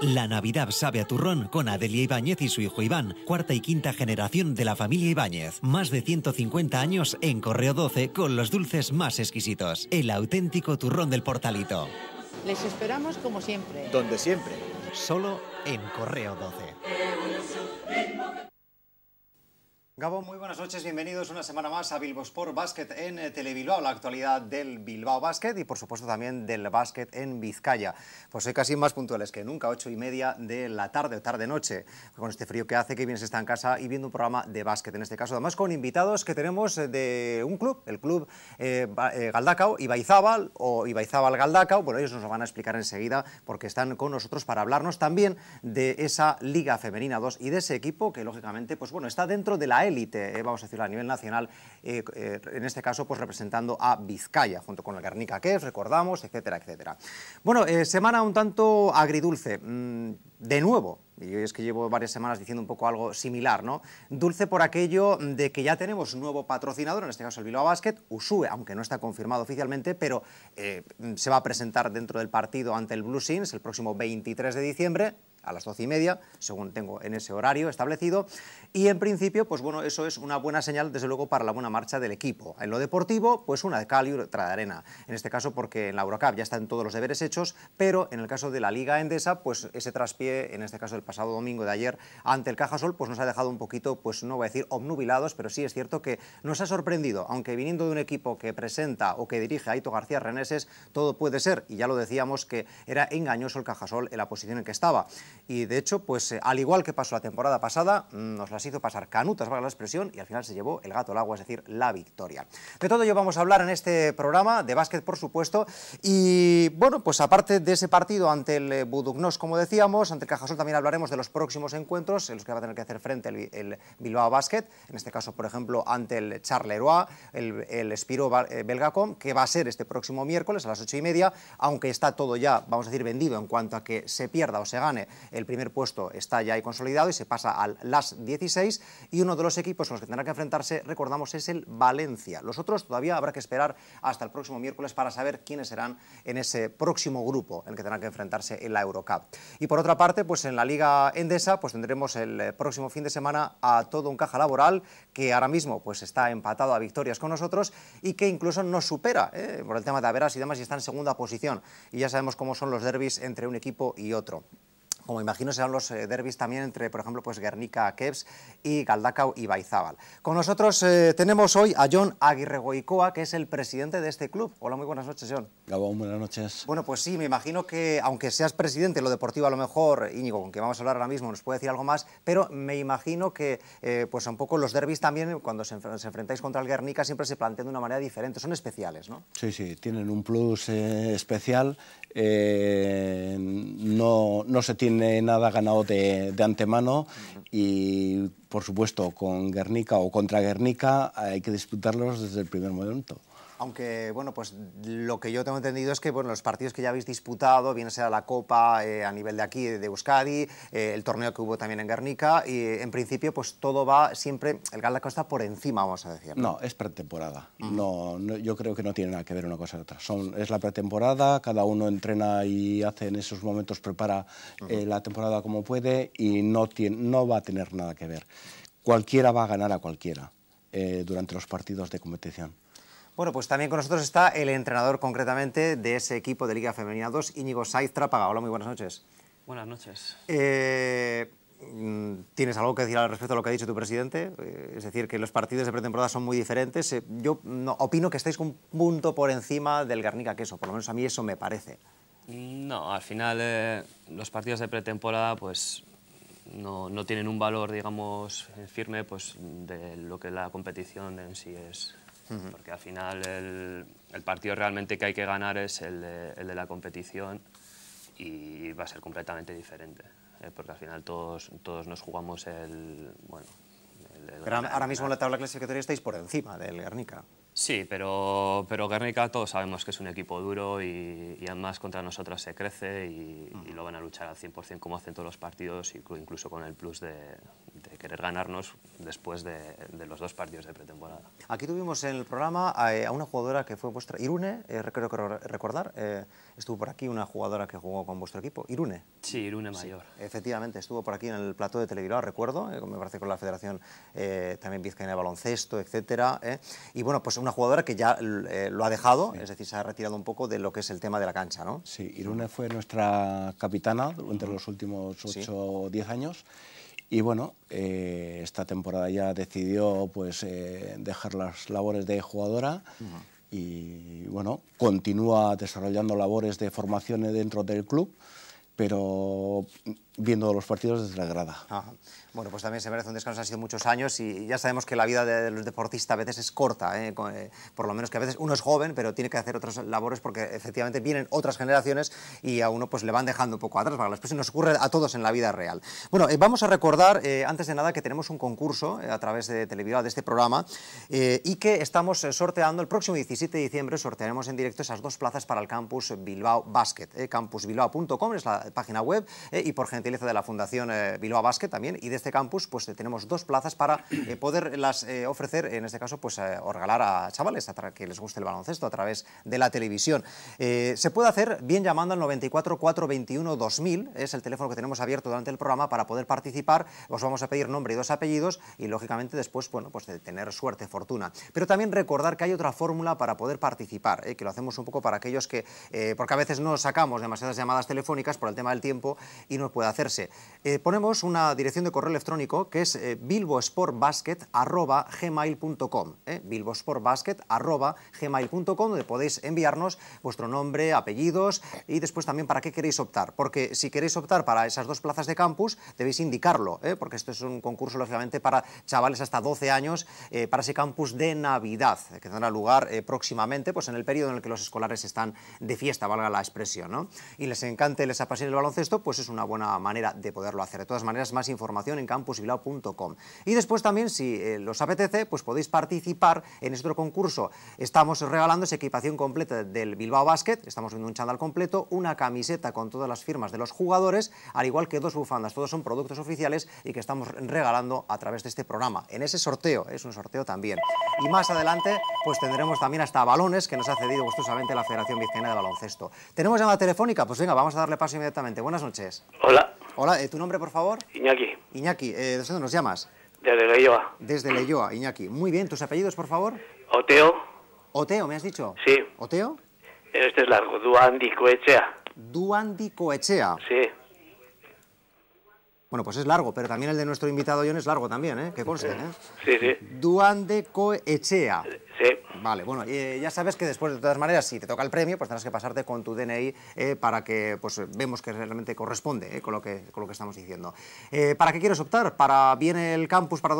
La Navidad sabe a turrón con Adelia Ibáñez y su hijo Iván, cuarta y quinta generación de la familia Ibáñez. Más de 150 años en Correo 12 con los dulces más exquisitos. El auténtico turrón del portalito. Les esperamos como siempre. Donde siempre. Solo en Correo 12. Gabo, muy buenas noches, bienvenidos una semana más a Bilbao Sport Basket en eh, Telebilbao, la actualidad del Bilbao Basket y por supuesto también del básquet en Vizcaya. Pues soy casi más puntuales que nunca, ocho y media de la tarde o tarde-noche, con este frío que hace, que bien se está en casa y viendo un programa de básquet, en este caso además con invitados que tenemos eh, de un club, el club eh, eh, Galdacao, Ibaizábal o Ibaizábal Galdacao, bueno ellos nos lo van a explicar enseguida porque están con nosotros para hablarnos también de esa Liga Femenina 2 y de ese equipo que lógicamente pues bueno está dentro de la eh, vamos a decirlo a nivel nacional, eh, eh, en este caso pues representando a Vizcaya, junto con el Guernica que recordamos, etcétera, etcétera. Bueno, semana un tanto agridulce, mm, de nuevo, y es que llevo varias semanas diciendo un poco algo similar, ¿no? Dulce por aquello de que ya tenemos un nuevo patrocinador, en este caso el Bilbao Basket, Usue, aunque no está confirmado oficialmente, pero se va a presentar dentro del partido ante el Blue Sins el próximo 23 de diciembre, a las doce y media, según tengo en ese horario establecido. Y en principio, pues bueno, eso es una buena señal, desde luego, para la buena marcha del equipo. En lo deportivo, pues una de cal y otra de arena. En este caso, porque en la Eurocup ya están todos los deberes hechos, pero en el caso de la Liga Endesa, pues ese traspié, en este caso el pasado domingo de ayer, ante el Cajasol, pues nos ha dejado un poquito, pues no voy a decir obnubilados, pero sí es cierto que nos ha sorprendido, aunque viniendo de un equipo que presenta o que dirige a Aito García Reneses, todo puede ser, y ya lo decíamos que era engañoso el Cajasol en la posición en que estaba y de hecho, pues eh, al igual que pasó la temporada pasada, mm, nos las hizo pasar canutas, para la expresión, y al final se llevó el gato al agua, es decir, la victoria. De todo ello vamos a hablar en este programa, de básquet por supuesto, y bueno, pues aparte de ese partido ante el eh, Budugnos, como decíamos, ante el Cajasol también hablaremos de los próximos encuentros, en los que va a tener que hacer frente el, Bilbao Basket, en este caso, por ejemplo, ante el Charleroi, el, el Spiro eh, Belgacom, que va a ser este próximo miércoles a las ocho y media, aunque está todo ya, vamos a decir, vendido en cuanto a que se pierda o se gane el primer puesto está ya ahí consolidado y se pasa a LAS 16 y uno de los equipos con los que tendrá que enfrentarse, recordamos, es el Valencia. Los otros todavía habrá que esperar hasta el próximo miércoles para saber quiénes serán en ese próximo grupo en el que tendrá que enfrentarse en la Eurocup. Y por otra parte, pues en la Liga Endesa pues tendremos el eh, próximo fin de semana a todo un caja laboral que ahora mismo pues está empatado a victorias con nosotros y que incluso nos supera eh, por el tema de Averas y demás y está en segunda posición. Y ya sabemos cómo son los derbis entre un equipo y otro como imagino serán los eh, derbis también entre, por ejemplo, pues Guernica Kebs y Galdacao y Baizábal. Con nosotros eh, tenemos hoy a John Aguirre que es el presidente de este club. Hola, muy buenas noches, John. Gabón, buenas noches. Bueno, pues sí, me imagino que, aunque seas presidente, lo deportivo a lo mejor, Íñigo, con quien vamos a hablar ahora mismo, nos puede decir algo más, pero me imagino que, eh, pues un poco los derbis también, cuando se, enfrentáis contra el Guernica, siempre se plantean de una manera diferente, son especiales, ¿no? Sí, sí, tienen un plus especial eh, no, se tiene nada ganado de, antemano y, por supuesto, con Guernica o contra Guernica hay que disputarlos desde el primer momento. Aunque, bueno, pues lo que yo tengo entendido es que bueno, los partidos que ya habéis disputado, bien sea la Copa eh, a nivel de aquí, de Euskadi, eh, el torneo que hubo también en Guernica, y eh, en principio pues todo va siempre, el Galaco Costa, por encima, vamos a decir. No, es pretemporada. Mm. no, yo creo que no tiene nada que ver una cosa con otra. Son, es la pretemporada, cada uno entrena y hace en esos momentos, prepara la temporada como puede y no, no va a tener nada que ver. Cualquiera va a ganar a cualquiera durante los partidos de competición. Bueno, pues también con nosotros está el entrenador concretamente de ese equipo de Liga Femenina 2, Íñigo Saiz Trápaga. Hola, muy buenas noches. Buenas noches. Eh, mm, ¿Tienes algo que decir al respecto a lo que ha dicho tu presidente? Eh, es decir, que los partidos de pretemporada son muy diferentes. Eh, yo opino que estáis un punto por encima del Garnica Queso, por lo menos a mí eso me parece. No, al final los partidos de pretemporada pues no, no, tienen un valor, digamos, firme pues, de lo que la competición en sí es porque al final el, partido realmente que hay que ganar es el de, la competición y va a ser completamente diferente, ¿eh? porque al final todos, todos nos jugamos el... Bueno, ahora mismo en la tabla clasificatoria estáis por encima del Guernica. Sí, pero, pero Guernica todos sabemos que es un equipo duro y, además contra nosotras se crece y, y, lo van a luchar al 100% como hacen todos los partidos, incluso con el plus de, de querer ganarnos después de, los dos partidos de pretemporada. Aquí tuvimos en el programa a, una jugadora que fue vuestra, Irune, creo eh, que recordar, eh, estuvo por aquí una jugadora que jugó con vuestro equipo, Irune. Sí, Irune Mayor. efectivamente, estuvo por aquí en el plato de Televideo, recuerdo, eh, me parece con la Federación también en de Baloncesto, etcétera. Y bueno, pues una jugadora que ya lo ha dejado, es decir, se ha retirado un poco de lo que es el tema de la cancha, ¿no? Sí, Irune fue nuestra capitana durante los últimos 8 o 10 años y bueno, eh, esta temporada ya decidió pues, eh, dejar las labores de jugadora y bueno, continúa desarrollando labores de formación dentro del club, pero viendo los partidos desde la grada. Ah, bueno, pues también se merece un descanso, han sido muchos años y ya sabemos que la vida de los deportistas a veces es corta, ¿eh? Eh, por lo menos que a veces uno es joven, pero tiene que hacer otras labores porque efectivamente vienen otras generaciones y a uno pues le van dejando un poco atrás, para después se nos ocurre a todos en la vida real. Bueno, eh, vamos a recordar antes de nada que tenemos un concurso a través de Televiral de este programa y que estamos sorteando el próximo 17 de diciembre, sortearemos en directo esas dos plazas para el campus Bilbao Basket, campusbilbao.com es la página web y por gente de la Fundación eh, Bilbao Basket también y de este campus, pues eh, tenemos dos plazas para eh, poderlas ofrecer, en este caso, pues o regalar a chavales a que les guste el baloncesto a través de la televisión. se puede hacer bien llamando al 94 421 2000, es el teléfono que tenemos abierto durante el programa para poder participar. Os vamos a pedir nombre y dos apellidos y, lógicamente, después, bueno, pues de tener suerte, fortuna. Pero también recordar que hay otra fórmula para poder participar, que lo hacemos un poco para aquellos que, porque a veces no sacamos demasiadas llamadas telefónicas por el tema del tiempo y nos puede hacer eh, ponemos una dirección de correo electrónico que es eh, bilbosportbasket.gmail.com eh, bilbosportbasket.gmail.com donde podéis enviarnos vuestro nombre, apellidos y después también para qué queréis optar. Porque si queréis optar para esas dos plazas de campus debéis indicarlo, eh, porque esto es un concurso lógicamente para chavales hasta 12 años para ese campus de Navidad que tendrá lugar próximamente pues en el periodo en el que los escolares están de fiesta, valga la expresión. Y les encante, les apasione el baloncesto, pues es una buena manera manera de poderlo hacer. De todas maneras, más información en campusbilao.com. Y después también, si os eh, los apetece, pues podéis participar en nuestro otro concurso. Estamos regalando esa equipación completa del Bilbao Basket, estamos viendo un chándal completo, una camiseta con todas las firmas de los jugadores, al igual que dos bufandas. Todos son productos oficiales y que estamos regalando a través de este programa. En ese sorteo, es un sorteo también. Y más adelante, pues tendremos también hasta balones que nos ha cedido gustosamente la Federación Vizcaína de Baloncesto. ¿Tenemos llamada telefónica? Pues venga, vamos a darle paso inmediatamente. Buenas noches. Hola. Hola, eh, ¿tu nombre, por favor? Iñaki. Iñaki, ¿desde eh, dónde nos llamas? Desde Leyoa. Desde Leyoa, Iñaki. Muy bien, ¿tus apellidos, por favor? Oteo. Oteo, ¿me has dicho? Sí. ¿Oteo? Este es largo, Duandi Coechea. Sí. Bueno, pues es largo, pero también el de nuestro invitado John es largo también, ¿eh? Que conste, ¿eh? Sí, sí. Duande Vale, bueno, eh, ya sabes que después, de todas maneras, si te toca el premio, pues tendrás que pasarte con tu DNI eh, para que pues, vemos que realmente corresponde eh, con, lo que, lo que estamos diciendo. ¿Para qué quieres optar? ¿Para bien el campus, para,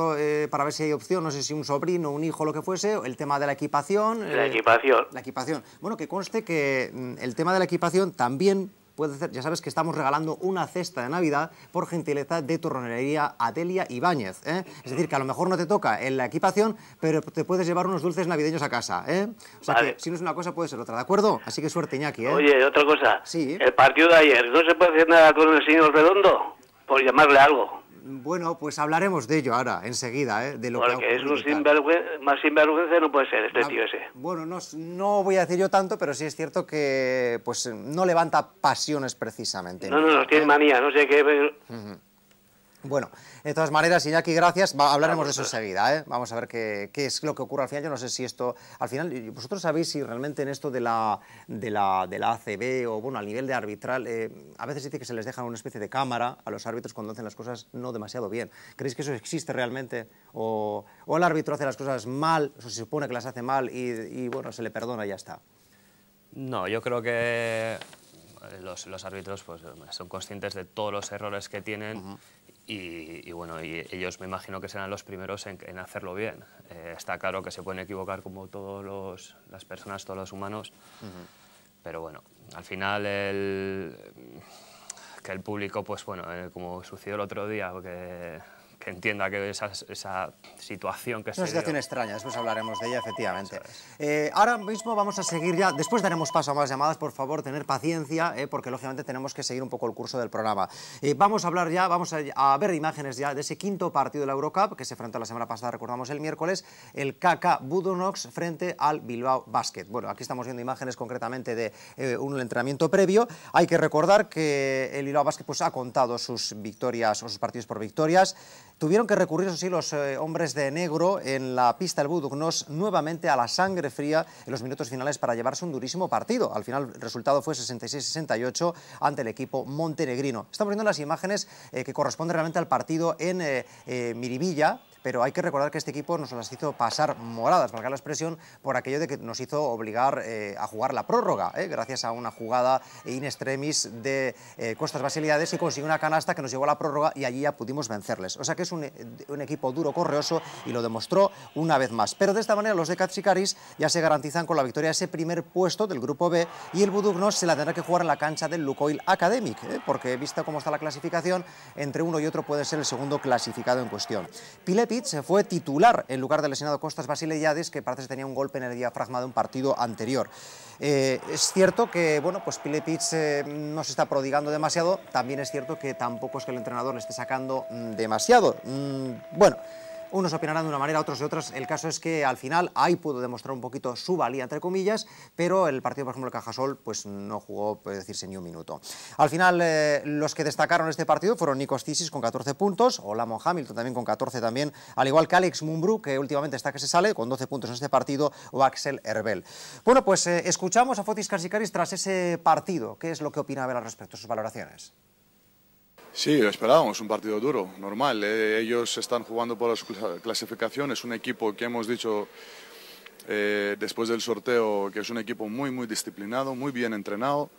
para ver si hay opción, no sé si un sobrino, un hijo, lo que fuese? ¿El tema de la equipación? La equipación. La equipación. Bueno, que conste que mm, el tema de la equipación también puede hacer, ya sabes que estamos regalando una cesta de Navidad por gentileza de torronería Adelia Ibáñez. ¿eh? Es decir, que a lo mejor no te toca en la equipación, pero te puedes llevar unos dulces navideños a casa. ¿eh? O sea que si no es una cosa, puede ser otra, ¿de acuerdo? Así que suerte, Iñaki. ¿eh? Oye, otra cosa. Sí. El partido de ayer, ¿no se puede hacer nada con el señor Redondo? Por llamarle algo. Bueno, pues hablaremos de ello ahora, enseguida, ¿eh? de lo que es un sinvergüenza, más sinvergüenza no puede ser este ah, tío ese. Bueno, no, no, voy a decir yo tanto, pero sí es cierto que pues no levanta pasiones precisamente. No, no, no, tiene ¿Eh? manía, no sé qué... Bueno, de todas maneras, Iñaki, gracias. hablaremos de eso enseguida. ¿eh? Vamos a ver qué, es lo que ocurre al final. Yo no sé si esto... Al final, vosotros sabéis si realmente en esto de la, de la, de la ACB o, bueno, al nivel de arbitral, eh, a veces dice que se les deja una especie de cámara a los árbitros cuando hacen las cosas no demasiado bien. ¿Creéis que eso existe realmente? ¿O, o el árbitro hace las cosas mal, o se supone que las hace mal y, bueno, se le perdona y ya está? No, yo creo que los, árbitros pues, son conscientes de todos los errores que tienen... Y, bueno, y ellos me imagino que serán los primeros en, hacerlo bien. Eh, está claro que se pueden equivocar como todas las personas, todos los humanos, pero bueno, al final el, que el público, pues bueno, eh, como sucedió el otro día, porque que entienda que esa, situación que es Una situación extraña, después hablaremos de ella, efectivamente. Eh, ahora mismo vamos a seguir ya, después daremos paso a más llamadas, por favor, tener paciencia, eh, porque lógicamente tenemos que seguir un poco el curso del programa. Eh, vamos a hablar ya, vamos a, ver imágenes ya de ese quinto partido de la Eurocup, que se enfrentó la semana pasada, recordamos el miércoles, el KK Budonox frente al Bilbao Basket. Bueno, aquí estamos viendo imágenes concretamente de un entrenamiento previo. Hay que recordar que el Bilbao Basket pues, ha contado sus victorias o sus partidos por victorias. Tuvieron que recurrir, sí, los eh, hombres de negro en la pista del Budugnos nuevamente a la sangre fría en los minutos finales para llevarse un durísimo partido. Al final el resultado fue 66-68 ante el equipo montenegrino. Estamos viendo las imágenes eh, que corresponden realmente al partido en eh, Miribilla, pero hay que recordar que este equipo nos las hizo pasar moradas, valga la expresión, por aquello de que nos hizo obligar eh, a jugar la prórroga, eh, gracias a una jugada in extremis de eh, Costas Basiliades y consiguió una canasta que nos llevó a la prórroga y allí ya pudimos vencerles. O sea que es un, equipo duro, correoso y lo demostró una vez más. Pero de esta manera los de Katsikaris ya se garantizan con la victoria ese primer puesto del grupo B y el Budugnos se la tendrá que jugar en la cancha del Lukoil Academic, porque vista cómo está la clasificación, entre uno y otro puede ser el segundo clasificado en cuestión. Pilepi se fue titular en lugar del lesionado Costas Basileyades, que parece que tenía un golpe en el diafragma de un partido anterior. Eh, es cierto que bueno, pues eh, no se está prodigando demasiado, también es cierto que tampoco es que el entrenador le esté sacando mm, demasiado. Mm, bueno, unos opinarán de una manera, otros de otras. El caso es que al final ahí pudo demostrar un poquito su valía, entre comillas, pero el partido, por ejemplo, el Cajasol, pues no jugó, puede decirse, ni un minuto. Al final, eh, los que destacaron este partido fueron Nikos Tisis con 14 puntos, o Hamilton también con 14 también, al igual que Alex Mumbrú, que últimamente está que se sale, con 12 puntos en este partido, o Axel Herbel. Bueno, pues eh, escuchamos a Fotis Karsikaris tras ese partido. ¿Qué es lo que opinaba ver al respecto, sus valoraciones? Sí, lo esperábamos, un partido duro, normal. ¿eh? ellos están jugando por las clasificaciones, un equipo que hemos dicho eh, después del sorteo que es un equipo muy, muy disciplinado, muy bien entrenado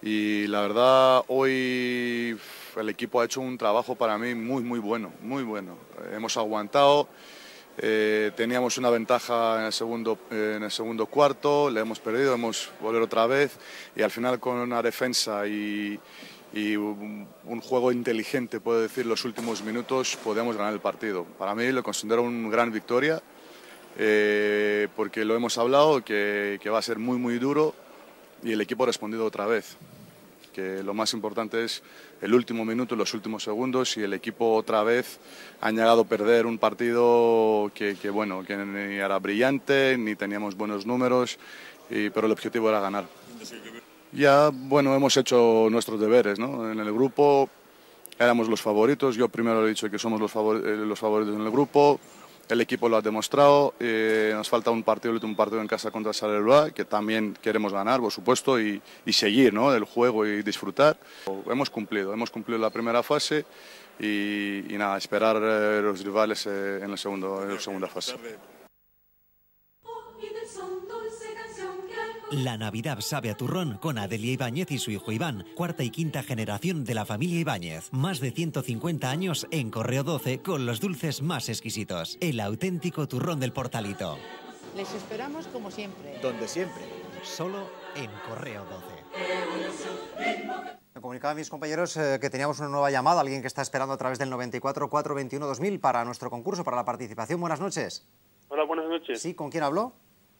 y la verdad hoy el equipo ha hecho un trabajo para mí muy, muy bueno, muy bueno. Hemos aguantado. Eh, teníamos una ventaja en el, segundo, en el segundo cuarto, le hemos perdido, hemos volver otra vez y al final con una defensa y, y un, juego inteligente, puedo decir, los últimos minutos podemos ganar el partido. Para mí lo considero una gran victoria eh, porque lo hemos hablado, que, que va a ser muy, muy duro y el equipo ha respondido otra vez que lo más importante es el último minuto, los últimos segundos y el equipo otra vez ha llegado a perder un partido que, bueno, que ni era brillante, ni teníamos buenos números, pero el objetivo era ganar ya bueno, hemos hecho nuestros deberes, ¿no? En el grupo éramos los favoritos, yo primero he dicho que somos eh, los, favoritos en el grupo, el equipo lo ha demostrado, eh, nos falta un partido, un partido en casa contra Sarelua, que también queremos ganar, por supuesto, y, seguir ¿no? el juego y disfrutar. Hemos cumplido, hemos cumplido la primera fase y, nada, esperar a eh, los rivales en, la en la segunda fase. La Navidad sabe a turrón con Adelia Ibáñez y su hijo Iván, cuarta y quinta generación de la familia Ibáñez. Más de 150 años en Correo 12 con los dulces más exquisitos. El auténtico turrón del portalito. Les esperamos como siempre. Donde siempre. Solo en Correo 12. Me comunicaba a mis compañeros eh, que teníamos una nueva llamada, alguien que está esperando a través del 94 421 2000 para nuestro concurso, para la participación. Buenas noches. Hola, buenas noches. Sí, ¿con quién habló?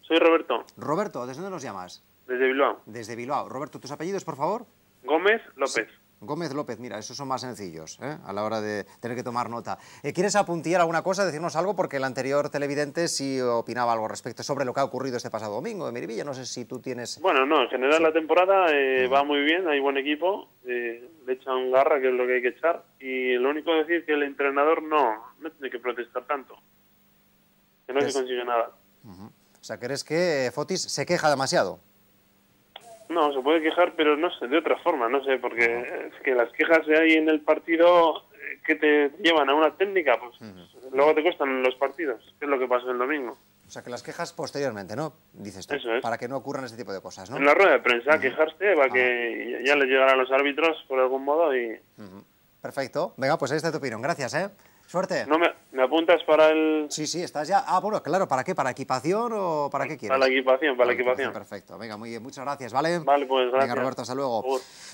Soy Roberto. Roberto, ¿desde dónde nos llamas? Desde Bilbao. Desde Bilbao. Roberto, ¿tus apellidos, por favor? Gómez López. Gómez López, mira, esos son más sencillos ¿eh? a la hora de tener que tomar nota. Eh, ¿Quieres apuntillar alguna cosa, decirnos algo? Porque el anterior televidente sí opinaba algo respecto sobre lo que ha ocurrido este pasado domingo en Miribilla. No sé si tú tienes... Bueno, no, en general la temporada eh, mm. va muy bien, hay buen equipo, eh, le echan garra, que es lo que hay que echar, y lo único que decir es que el entrenador no, no tiene que protestar tanto, que no se consigue nada sea, ¿crees que eh, Fotis se queja demasiado? No, se puede quejar, pero no sé, de otra forma, no sé, porque que las quejas que hay en el partido eh, que te llevan a una técnica, pues luego te cuestan los partidos, que es lo que pasó el domingo. O sea, que las quejas posteriormente, ¿no? Dices tú, para que no ocurran ese tipo de cosas, ¿no? En la rueda de prensa, quejarse para a que ya le llegarán los árbitros por algún modo y... Perfecto. Venga, pues ahí está tu opinión. Gracias, ¿eh? Suerte. No me, apuntas para el...? Sí, sí, estás ya... Ah, bueno, claro, ¿para qué? ¿Para equipación o para qué quieres? Para la equipación, para la equipación. Perfecto, venga, muy bien, muchas gracias, ¿vale? Vale, pues gracias. Venga, Roberto, hasta luego.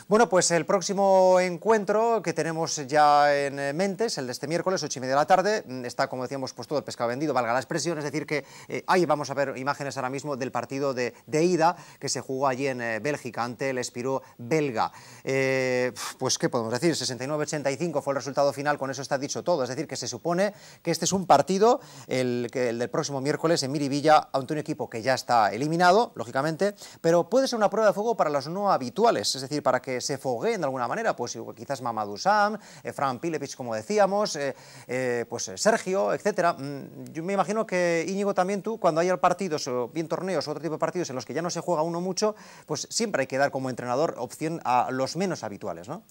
Bueno, pues el próximo encuentro que tenemos ya en Mentes, el de este miércoles, 8 y media de la tarde. Mm, está, como decíamos, pues todo el pescado vendido, valga la expresión, es decir que eh, ahí vamos a ver imágenes ahora mismo del partido de, ida que se jugó allí en eh, Bélgica ante el Espiró belga. Eh, pues, ¿qué podemos decir? 69-85 fue el resultado final, con eso está dicho todo, es decir, que se supone que este es un partido, el, el del próximo miércoles en Miribilla ante un equipo que ya está eliminado, lógicamente, pero puede ser una prueba de fuego para los no habituales, es decir, para que se fogueen de alguna manera, pues quizás Mamadou Sam, eh, Fran como decíamos, eh, eh, pues Sergio, etcétera. Mm, yo me imagino que Íñigo también tú, cuando haya partidos, o bien torneos, o otro tipo de partidos en los que ya no se juega uno mucho, pues siempre hay que dar como entrenador opción a los menos habituales, ¿no?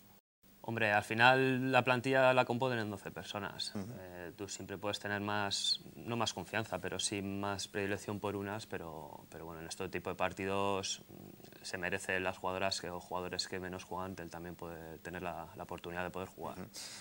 Hombre, al final la plantilla la componen en 12 personas. Eh, tú siempre puedes tener más, no más confianza, pero sí más predilección por unas, pero, pero bueno, en este tipo de partidos mm, se merecen las jugadoras que, o jugadores que menos juegan también puede tener la, oportunidad de poder jugar.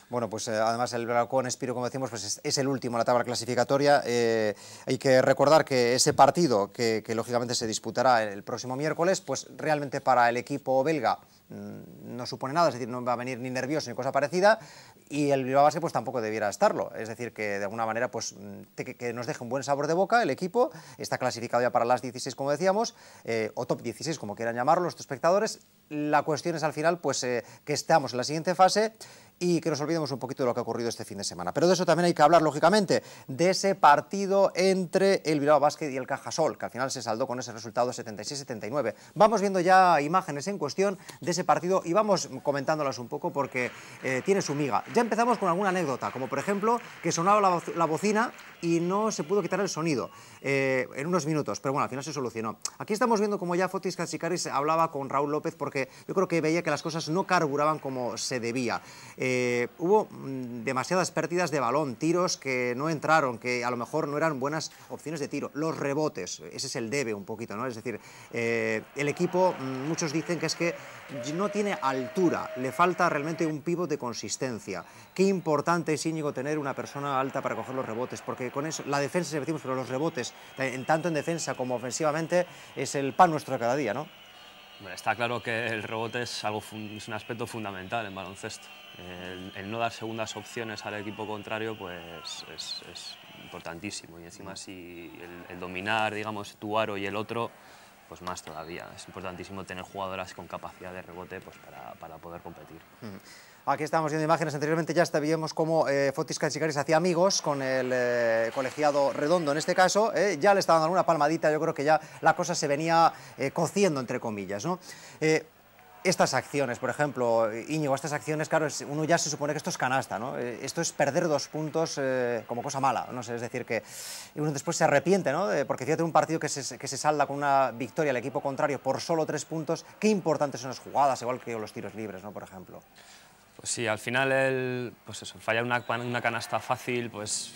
Bueno, pues eh, además el Balcón Espiro, como decimos, pues es, el último en la tabla clasificatoria. Eh, hay que recordar que ese partido, que, que lógicamente se disputará el próximo miércoles, pues realmente para el equipo belga Mm, no supone nada, es decir, no va a venir ni nervioso ni cosa parecida, y el Bilbao Basket pues tampoco debiera estarlo, es decir, que de alguna manera pues mm, que, nos deje un buen sabor de boca el equipo, está clasificado ya para las 16 como decíamos, eh, o top 16 como quieran llamarlo los espectadores, la cuestión es al final pues eh, que estamos en la siguiente fase y que nos olvidemos un poquito de lo que ha ocurrido este fin de semana. Pero de eso también hay que hablar, lógicamente, de ese partido entre el Bilbao Basket y el Cajasol, que al final se saldó con ese resultado 76-79. Vamos viendo ya imágenes en cuestión de ese partido y vamos comentándolas un poco porque eh, tiene su miga. Ya empezamos con alguna anécdota, como por ejemplo que sonaba la, bocina y no se pudo quitar el sonido eh, en unos minutos, pero bueno, al final se solucionó. Aquí estamos viendo como ya Fotis Katsikaris hablaba con Raúl López porque yo creo que veía que las cosas no carburaban como se debía. Eh, hubo mm, demasiadas pérdidas de balón, tiros que no entraron, que a lo mejor no eran buenas opciones de tiro, los rebotes, ese es el debe un poquito, ¿no? Es decir, eh, el equipo, mm, muchos dicen que es que no tiene altura, le falta realmente un pivo de consistencia. Qué importante es Íñigo tener una persona alta para coger los rebotes, porque con eso, la defensa si decimos, pero los rebotes, en tanto en defensa como ofensivamente, es el pan nuestro de cada día, ¿no? Está claro que el rebote es, algo, es un aspecto fundamental en baloncesto. El, no dar segundas opciones al equipo contrario pues es, importantísimo y encima si el, dominar digamos tu aro y el otro pues más todavía. Es importantísimo tener jugadoras con capacidad de rebote pues para, para poder competir. Mm. Aquí estamos viendo imágenes, anteriormente ya sabíamos cómo eh, Fotis Cachicaris hacía amigos con el eh, colegiado redondo en este caso, eh, ya le estaban dando una palmadita, yo creo que ya la cosa se venía eh, cociendo entre comillas. ¿no? estas acciones, por ejemplo, Íñigo, estas acciones, claro, uno ya se supone que esto es canasta, ¿no? Esto es perder dos puntos como cosa mala, no sé, es decir, que uno después se arrepiente, ¿no? Porque fíjate, un partido que se, que salda con una victoria al equipo contrario por solo tres puntos, qué importantes son las jugadas, igual que los tiros libres, ¿no? Por ejemplo. Si pues sí, al final el, pues eso, una, una canasta fácil, pues...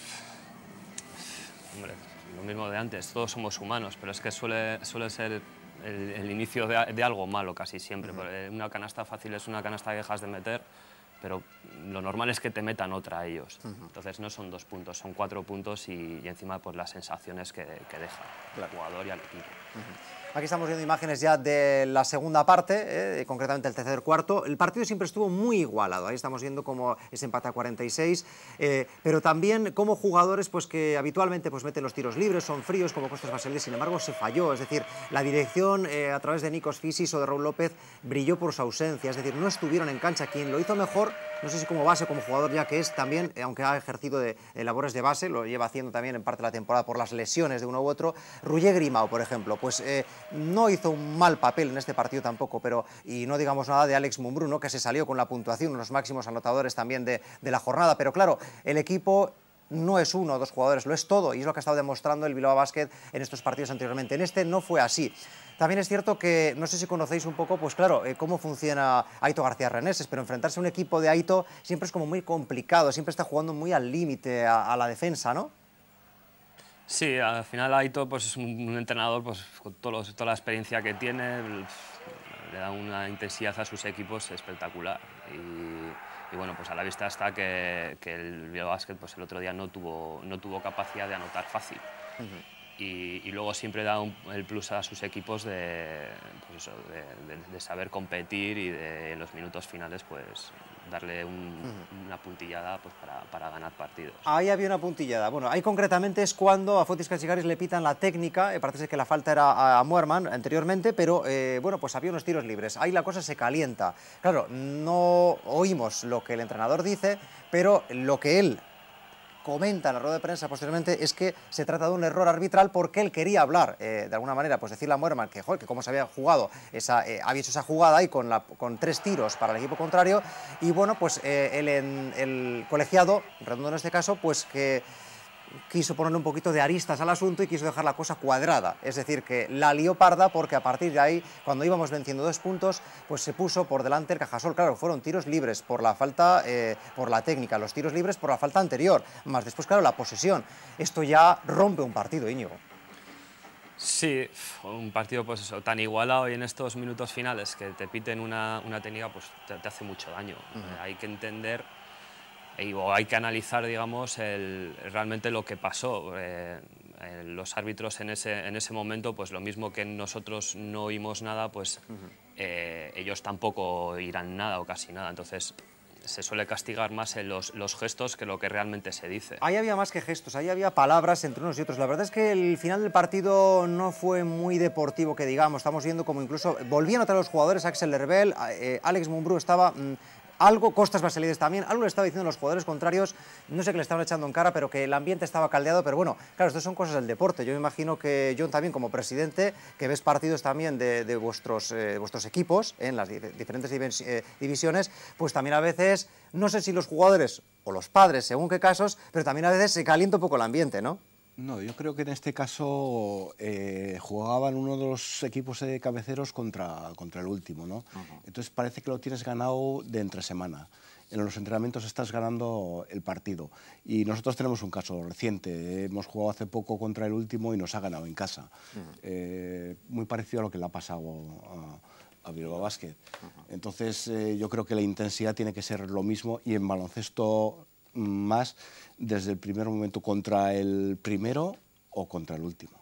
lo mismo de antes, todos somos humanos, pero es que suele, suele ser el, inicio de, algo malo casi siempre. Una canasta fácil es una canasta que dejas de meter, pero lo normal es que te metan otra a ellos. Entonces no son dos puntos, son cuatro puntos y, encima pues las sensaciones que, deja el al jugador y al equipo. Aquí estamos viendo imágenes ya de la segunda parte, eh, concretamente el tercer cuarto. El partido siempre estuvo muy igualado. Ahí estamos viendo cómo ese empate a 46, eh, pero también como jugadores pues, que habitualmente pues, meten los tiros libres, son fríos, como Costas Baselés, sin embargo, se falló. Es decir, la dirección eh, a través de Nicos Fisis o de Raúl López brilló por su ausencia. Es decir, no estuvieron en cancha. Quien lo hizo mejor, no sé si como base, como jugador ya que es también, aunque ha ejercido de, labores de base, lo lleva haciendo también en parte de la temporada por las lesiones de uno u otro, Ruye Grimao, por ejemplo. Pues no hizo un mal papel en este partido tampoco, pero y no digamos nada de Alex Mumbruno, que se salió con la puntuación, los máximos anotadores también de, la jornada. Pero claro, el equipo no es uno o dos jugadores, lo es todo y es lo que ha estado demostrando el Bilbao Basket en estos partidos anteriormente. En este no fue así. También es cierto que, no sé si conocéis un poco, pues claro, eh, cómo funciona Aito García Reneses, pero enfrentarse a un equipo de Aito siempre es como muy complicado, siempre está jugando muy al límite a la defensa, ¿no? Sí, al final Aito pues, es un entrenador pues, con toda la experiencia que tiene, le da una intensidad a sus equipos espectacular. Y, bueno, pues a la vista está que, el Biobásquet pues, el otro día no tuvo, no tuvo capacidad de anotar fácil y, luego siempre da el plus a sus equipos pues de, de, saber competir y de en los minutos finales pues darle una puntillada pues, para, para, ganar partidos. Ahí había una puntillada. Bueno, ahí concretamente es cuando a Fotis Casigaris le pitan la técnica, eh, parece que la falta era a, Muerman anteriormente, pero eh, bueno, pues había unos tiros libres. Ahí la cosa se calienta. Claro, no oímos lo que el entrenador dice, pero lo que él comenta en la rueda de prensa posteriormente es que se trata de un error arbitral porque él quería hablar, eh, de alguna manera, pues decirle a Muerman que, joder, que cómo se había jugado, esa, eh, había hecho esa jugada ahí con, la, con tres tiros para el equipo contrario y bueno, pues eh, el colegiado, redondo en este caso, pues que quiso poner un poquito de aristas al asunto y quiso dejar la cosa cuadrada. Es decir, que la lió parda porque a partir de ahí, cuando íbamos venciendo dos puntos, pues se puso por delante el Cajasol. Claro, fueron tiros libres por la falta, eh, por la técnica, los tiros libres por la falta anterior, más después, claro, la posesión. Esto ya rompe un partido, Íñigo. Sí, un partido pues tan igualado y en estos minutos finales que te piten una, una técnica pues te, hace mucho daño. Eh, hay que entender hay que analizar, digamos, realmente lo que pasó. Eh, eh, los árbitros en ese, en ese momento, pues lo mismo que nosotros no oímos nada, pues eh, ellos tampoco irán nada o casi nada. Entonces, se suele castigar más en los, gestos que lo que realmente se dice. Ahí había más que gestos, ahí había palabras entre unos y otros. La verdad es que el final del partido no fue muy deportivo, que digamos. Estamos viendo como incluso volvían traer los jugadores, Axel Herbel, Alex Mumbrú estaba mm, algo Costas Baselides también, algo le estaba diciendo a los jugadores contrarios, no sé qué le estaban echando en cara, pero que el ambiente estaba caldeado, pero bueno, claro, estas son cosas del deporte. Yo me imagino que John también como presidente, que ves partidos también de, vuestros, eh, vuestros equipos en las diferentes eh, divisiones, pues también a veces, no sé si los jugadores o los padres, según qué casos, pero también a veces se calienta un poco el ambiente, ¿no? No, yo creo que en este caso eh, jugaban uno de los equipos de cabeceros contra, contra el último, ¿no? Entonces parece que lo tienes ganado de entre semana. En los entrenamientos estás ganando el partido. Y nosotros tenemos un caso reciente. Hemos jugado hace poco contra el último y nos ha ganado en casa. Eh, muy parecido a lo que le ha pasado a, a Bilbao Entonces eh, yo creo que la intensidad tiene que ser lo mismo y en baloncesto más desde el primer momento, contra el primero o contra el último.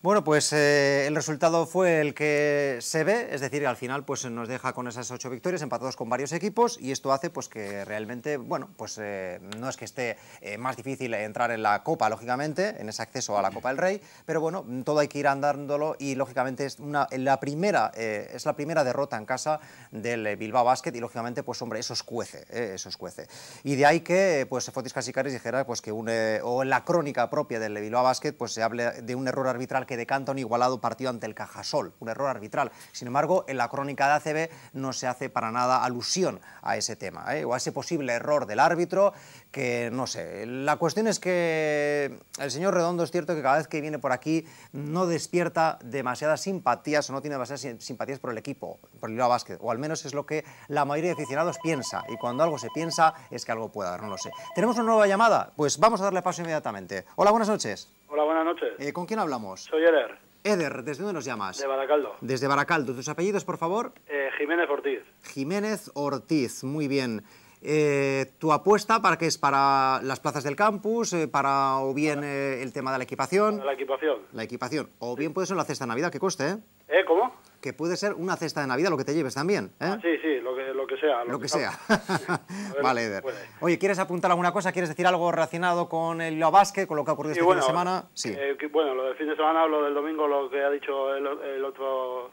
Bueno, pues eh, el resultado fue el que se ve, es decir, al final pues nos deja con esas ocho victorias, empatados con varios equipos y esto hace pues que realmente, bueno, pues eh, no es que esté eh, más difícil entrar en la Copa, lógicamente, en ese acceso a la Copa del Rey, pero bueno, todo hay que ir andándolo y lógicamente es una, la primera, es la primera derrota en casa del Bilbao Basket y lógicamente pues hombre, eso escuece, eso escuece. Y de ahí que pues Fotis Casicares dijera pues que o en la crónica propia del Bilbao Basket pues se hable de un error arbitral que decanta un igualado partido ante el Cajasol, un error arbitral. Sin embargo, en la crónica de ACB no se hace para nada alusión a ese tema ¿eh? o a ese posible error del árbitro que no sé. La cuestión es que el señor Redondo es cierto que cada vez que viene por aquí no despierta demasiadas simpatías o no tiene demasiadas simpatías por el equipo, por el Liga Básquet, o al menos es lo que la mayoría de aficionados piensa. Y cuando algo se piensa es que algo puede haber, no lo sé. ¿Tenemos una nueva llamada? Pues vamos a darle paso inmediatamente. Hola, buenas noches. Hola, buenas noches. Eh, ¿Con quién hablamos? Soy Eder. Eder, ¿desde dónde nos llamas? De Baracaldo. Desde Baracaldo. ¿Tus apellidos, por favor? Eh, Jiménez Ortiz. Jiménez Ortiz, muy bien. Eh, ¿Tu apuesta para qué es? ¿Para las plazas del campus? ¿Para o bien el tema de la equipación? la equipación. La equipación. O bien puede ser la cesta de Navidad, que coste, ¿eh? ¿Eh? ¿Cómo? puede ser una cesta de Navidad, lo que te lleves también. ¿eh? Ah, sí, sí, lo que, lo que sea. Lo, que, sea. vale, Eder. Oye, ¿quieres apuntar alguna cosa? ¿Quieres decir algo relacionado con el básquet, con lo que ha ocurrido este fin de semana? Eh, bueno, lo del fin de semana, lo del domingo, lo que ha dicho el, otro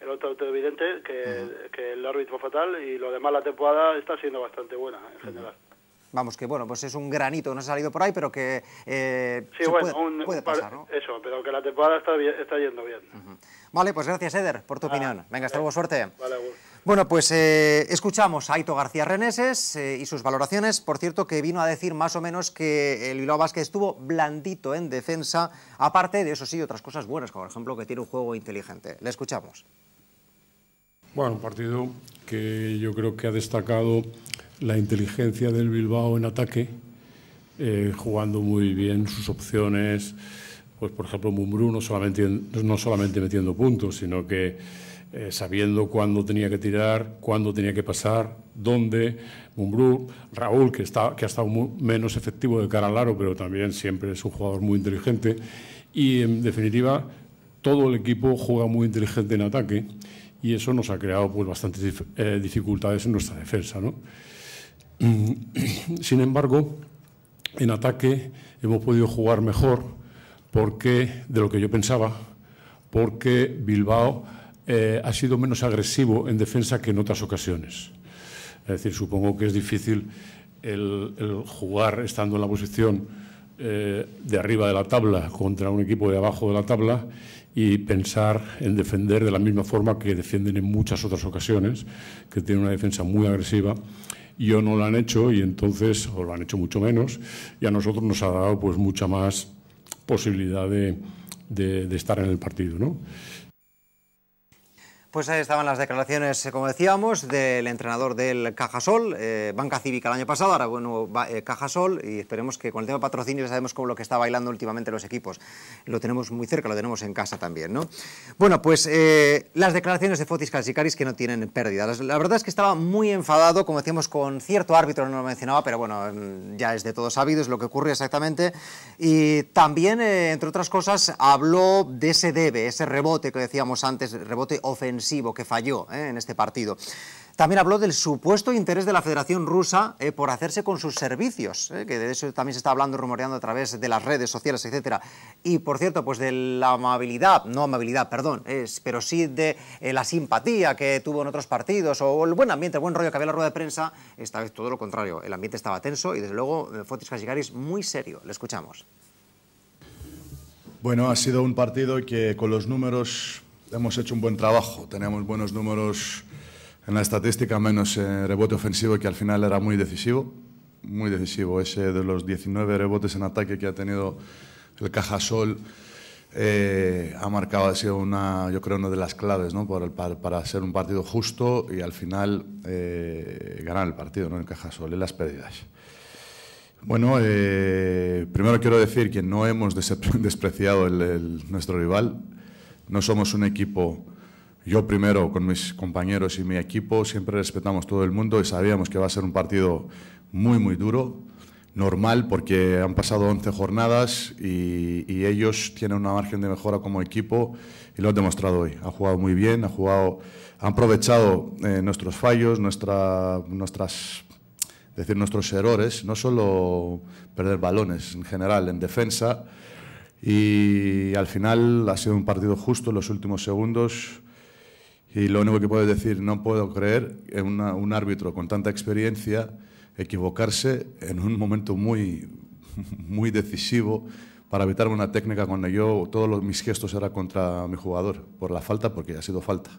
el otro televidente, que, el árbitro fatal, y lo demás la temporada está siendo bastante buena en general. Vamos, que bueno, pues es un granito, no ha salido por ahí, pero que eh, sí, bueno, puede, pasar, ¿no? Eso, pero que la temporada está, está yendo bien. Vale, pues gracias, Eder, por tu opinión. Venga, hasta luego, suerte. Vale, bueno. pues eh, escuchamos a Aito García Reneses eh, y sus valoraciones. Por cierto, que vino a decir más o menos que el Bilbao Vázquez estuvo blandito en defensa, aparte de, eso sí, otras cosas buenas, como por ejemplo que tiene un juego inteligente. Le escuchamos. Bueno, un partido que yo creo que ha destacado la inteligencia del Bilbao en ataque, eh, jugando muy bien sus opciones. Pues, por ejemplo, Mumbrú no solamente, no solamente metiendo puntos, sino que eh, sabiendo cuándo tenía que tirar, cuándo tenía que pasar, dónde. Mumbrú, Raúl, que, está, que ha estado menos efectivo de cara al aro, pero también siempre es un jugador muy inteligente. Y, en definitiva, todo el equipo juega muy inteligente en ataque y eso nos ha creado pues, bastantes eh, dificultades en nuestra defensa. Sin embargo, en ataque hemos podido jugar mejor porque, de lo que yo pensaba, porque Bilbao eh, ha sido menos agresivo en defensa que en otras ocasiones. Es decir, supongo que es difícil el, jugar estando en la posición eh, de arriba de la tabla contra un equipo de abajo de la tabla y pensar en defender de la misma forma que defienden en muchas otras ocasiones, que tienen una defensa muy agresiva. Yo no lo han hecho y entonces, o lo han hecho mucho menos, y a nosotros nos ha dado pues mucha más posibilidad de, de estar en el partido. ¿no? Pues ahí estaban las declaraciones, eh, como decíamos, del entrenador del Cajasol, eh, Banca Cívica el año pasado, ahora bueno, eh, Cajasol, y esperemos que con el tema de patrocinio ya sabemos cómo lo que está bailando últimamente los equipos. Lo tenemos muy cerca, lo tenemos en casa también, ¿no? Bueno, pues las declaraciones de Fotis Karisikaris que no tienen pérdida. La verdad es que estaba muy enfadado, como decíamos, con cierto árbitro, no lo mencionaba, pero bueno, mm, ya es de todo sabido, es lo que ocurre exactamente. Y también, entre otras cosas, habló de ese debe, ese rebote que decíamos antes, rebote ofensivo que falló ¿eh? en este partido. También habló del supuesto interés de la Federación Rusa eh, por hacerse con sus servicios, ¿eh? que de eso también se está hablando, rumoreando a través de las redes sociales, etc. Y, por cierto, pues de la amabilidad, no amabilidad, perdón, es, pero sí de la simpatía que tuvo en otros partidos o el buen ambiente, el buen rollo que había en la rueda de prensa, esta vez todo lo contrario. El ambiente estaba tenso y, desde luego, Fotis Kasigaris muy serio. Le escuchamos. Bueno, ha sido un partido que con los números hemos hecho un buen trabajo, teníamos buenos números en la estadística, menos eh, rebote ofensivo, que al final era muy decisivo, muy decisivo. Ese de los 19 rebotes en ataque que ha tenido el Cajasol eh, ha marcado, ha sido una, yo creo, una de las claves ¿no? para, para, ser un partido justo y al final eh, ganar el partido, ¿no? el Cajasol, en las pérdidas. Bueno, primero quiero decir que no hemos despreciado el, el, nuestro rival. No somos un equipo, yo primero con mis compañeros y mi equipo, siempre respetamos todo el mundo y sabíamos que va a ser un partido muy, muy duro, normal, porque han pasado 11 jornadas y, ellos tienen una margen de mejora como equipo y lo han demostrado hoy. Ha jugado muy bien, ha jugado, han aprovechado eh, nuestros fallos, nuestra, nuestras decir, nuestros errores, no solo perder balones en general, en defensa, y al final ha sido un partido justo en los últimos segundos. Y lo único que puedo decir, no puedo creer en un árbitro con tanta experiencia equivocarse en un momento muy, muy decisivo para evitar una técnica cuando yo todos mis gestos eran contra mi jugador, por la falta, porque ha sido falta.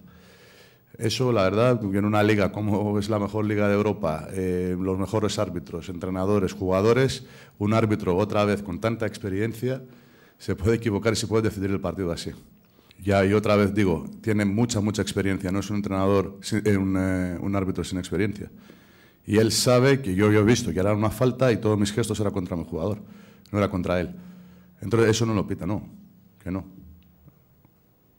Eso, la verdad, en una liga como es la mejor liga de Europa, eh, los mejores árbitros, entrenadores, jugadores, un árbitro otra vez con tanta experiencia, se puede equivocar y se puede decidir el partido así. Ya, y otra vez digo, tiene mucha, mucha experiencia, no es un entrenador, eh, un, eh, un árbitro sin experiencia. Y él sabe que yo, había he visto que era una falta y todos mis gestos eran contra mi jugador, no era contra él. Entonces, eso no lo pita, no, que no.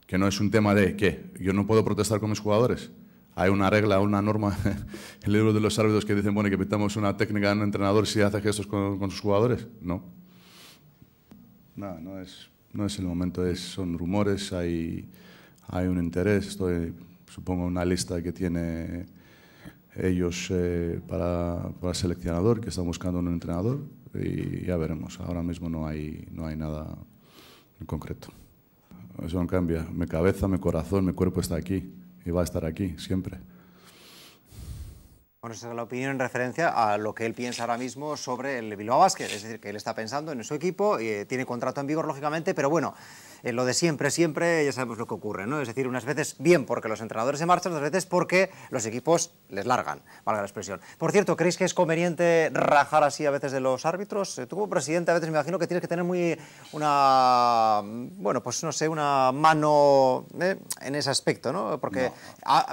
Que no es un tema de que yo no puedo protestar con mis jugadores. Hay una regla, una norma en el libro de los árbitros que dicen, bueno, que pitamos una técnica en un entrenador si hace gestos con sus jugadores. No, no, no es, no es el momento, es, son rumores, hay, hay un interés, estoy, supongo una lista que tiene ellos eh, para, seleccionador, que están buscando un entrenador y ya veremos. Ahora mismo no hay, no hay nada en concreto. Eso no cambia. Mi cabeza, mi corazón, mi cuerpo está aquí y va a estar aquí siempre. Bueno, esa es la opinión en referencia a lo que él piensa ahora mismo sobre el Bilbao Basket, es decir, que él está pensando en su equipo, y eh, tiene contrato en vigor, lógicamente, pero bueno, eh, lo de siempre, siempre, ya sabemos lo que ocurre, ¿no? Es decir, unas veces bien porque los entrenadores se marchan, otras veces porque los equipos les largan, valga la expresión. Por cierto, ¿creéis que es conveniente rajar así a veces de los árbitros? Eh, tú como presidente a veces me imagino que tienes que tener muy una, bueno, pues no sé, una mano eh, en ese aspecto, ¿no? Porque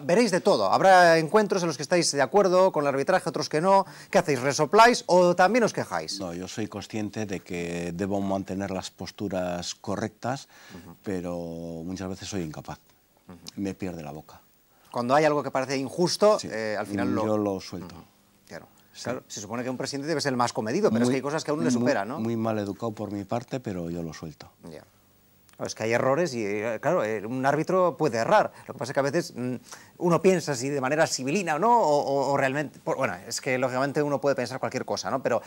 veréis de todo, habrá encuentros en los que estáis de acuerdo con el arbitraje, otros que no. ¿Qué hacéis? ¿Resopláis o también os quejáis? No, yo soy consciente de que debo mantener las posturas correctas pero muchas veces soy incapaz. Me pierde la boca. Cuando hay algo que parece injusto, eh, al final lo... Yo lo suelto. Claro. Se supone que un presidente debe ser el más comedido, pero es que hay cosas que a uno le superan, ¿no? Muy mal educado por mi parte, pero yo lo suelto. Ya. Es que hay errores y, eh, claro, eh, un árbitro puede errar. Lo que pasa es que a veces mm, uno piensa si de manera civilina ¿no? o o, realmente... Bueno, es que lógicamente uno puede pensar cualquier cosa, ¿no? Pero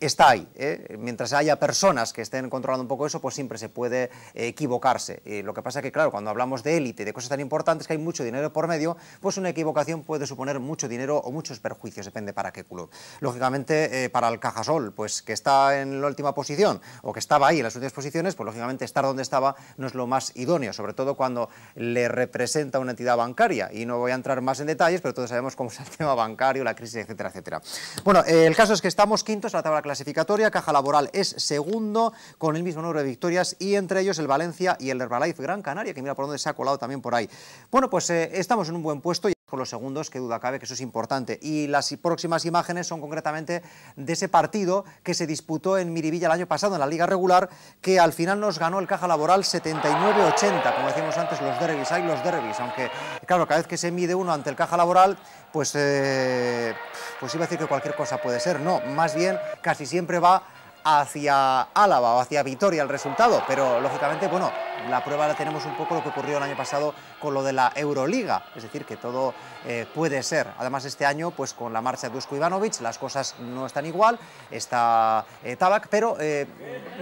está ahí. ¿eh? Mientras haya personas que estén controlando un poco eso, pues siempre se puede eh, equivocarse. lo que pasa es que, claro, cuando hablamos de élite, de cosas tan importantes que hay mucho dinero por medio, pues una equivocación puede suponer mucho dinero o muchos perjuicios, depende para qué club. Lógicamente, eh, para el Cajasol, pues que está en la última posición o que estaba ahí en las últimas posiciones, pues lógicamente estar donde estaba no es lo más idóneo, sobre todo cuando le representa una entidad bancaria. Y no voy a entrar más en detalles, pero todos sabemos cómo es el tema bancario, la crisis, etcétera, etcétera. Bueno, el caso es que estamos quintos a la tabla clasificatoria. Caja Laboral es segundo con el mismo número de victorias y entre ellos el Valencia y el Herbalife Gran Canaria, que mira por dónde se ha colado también por ahí. Bueno, pues eh, estamos en un buen puesto por los segundos, que duda cabe que eso es importante. Y las próximas imágenes son concretamente de ese partido que se disputó en Miribilla el año pasado, en la liga regular, que al final nos ganó el Caja Laboral 79-80, como decíamos antes, los derbis, hay los derbis, aunque claro, cada vez que se mide uno ante el Caja Laboral, pues, eh, pues iba a decir que cualquier cosa puede ser, no, más bien casi siempre va hacia Álava o hacia Vitoria el resultado, pero lógicamente, bueno, la prueba la tenemos un poco lo que ocurrió el año pasado con lo de la Euroliga, es decir, que todo eh, puede ser. Además, este año, pues con la marcha de Dusko Ivanovic, las cosas no están igual, está eh, Tabak, pero eh,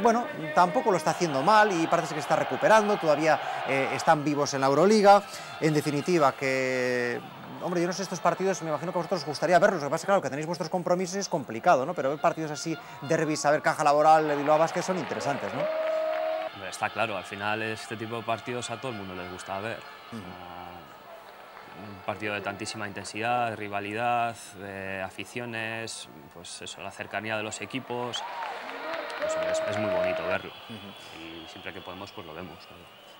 bueno, tampoco lo está haciendo mal y parece que está recuperando, todavía están vivos en la Euroliga. En definitiva, que hombre, yo no sé, estos partidos, me imagino que a vosotros os gustaría verlos, lo que pasa claro, que tenéis vuestros compromisos es complicado, ¿no? Pero ver partidos así, de a ver, Caja Laboral, Bilbao que son interesantes, ¿no? Está claro, al final este tipo de partidos a todo el mundo les gusta ver. un partido de tantísima intensidad, rivalidad, aficiones, pues eso, la cercanía de los equipos. Pues es, muy bonito verlo. Y siempre que podemos, pues lo vemos.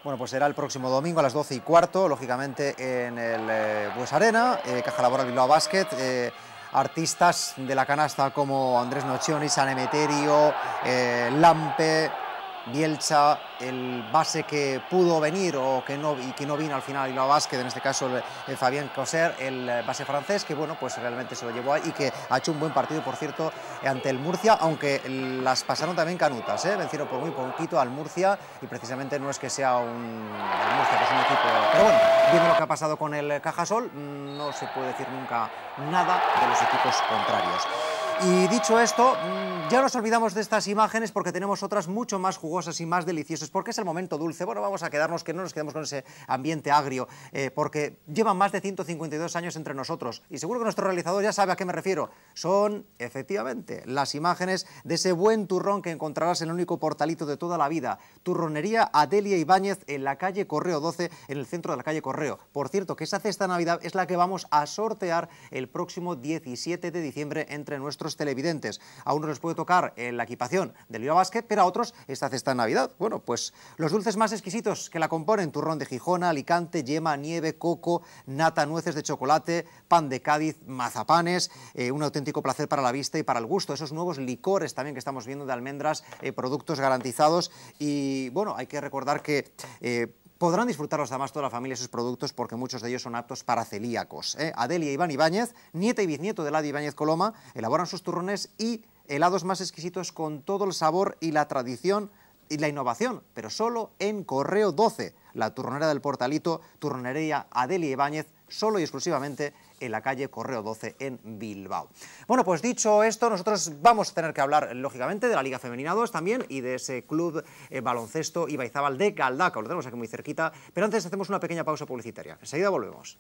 Bueno, pues será el próximo domingo a las 12 y cuarto, lógicamente en el eh, Arena, eh, Caja Laboral Bilbao Basket. Eh, artistas de la canasta como Andrés Nochioni, San Emeterio, eh, Lampe, Bielsa, el base que pudo venir o que no, y que no vino al final, y la básquet, en este caso el, Fabián Coser, el eh, base francés, que bueno, pues realmente se lo llevó ahí y que ha hecho un buen partido, por cierto, ante el Murcia, aunque las pasaron también canutas, ¿eh? vencieron por muy poquito al Murcia y precisamente no es que sea un, es un equipo... Pero bueno, viendo lo que ha pasado con el Cajasol, mm, no se puede decir nunca nada de los equipos contrarios. Y dicho esto, mm, ya nos olvidamos de estas imágenes porque tenemos otras mucho más jugosas y más deliciosas, porque es el momento dulce. Bueno, vamos a quedarnos, que no nos quedemos con ese ambiente agrio, eh, porque llevan más de 152 años entre nosotros y seguro que nuestro realizador ya sabe a qué me refiero. Son, efectivamente, las imágenes de ese buen turrón que encontrarás en el único portalito de toda la vida, Turronería Adelia Ibáñez en la calle Correo 12, en el centro de la calle Correo. Por cierto, que esa cesta Navidad es la que vamos a sortear el próximo 17 de diciembre entre nuestros televidentes. A unos les puede tocar en eh, la equipación del Viva Basket, pero a otros esta cesta de Navidad. Bueno, pues los dulces más exquisitos que la componen, turrón de Gijona, Alicante, yema, nieve, coco, nata, nueces de chocolate, pan de Cádiz, mazapanes, eh, un auténtico placer para la vista y para el gusto. Esos nuevos licores también que estamos viendo de almendras, eh, productos garantizados y bueno, hay que recordar que Podrán disfrutarlos además toda la familia sus productos porque muchos de ellos son aptos para celíacos. ¿eh? Adelia Iván Ibáñez, nieta y bisnieto de Ladi Ibáñez Coloma, elaboran sus turrones y helados más exquisitos con todo el sabor y la tradición y la innovación, pero solo en Correo 12, la turronera del portalito, turronería Adelia Ibáñez, solo y exclusivamente en la calle Correo 12 en Bilbao. Bueno, pues dicho esto, nosotros vamos a tener que hablar, lógicamente, de la Liga Femenina 2 también y de ese club eh, baloncesto Ibaizábal de Caldaca. lo tenemos aquí muy cerquita, pero antes hacemos una pequeña pausa publicitaria. Enseguida volvemos.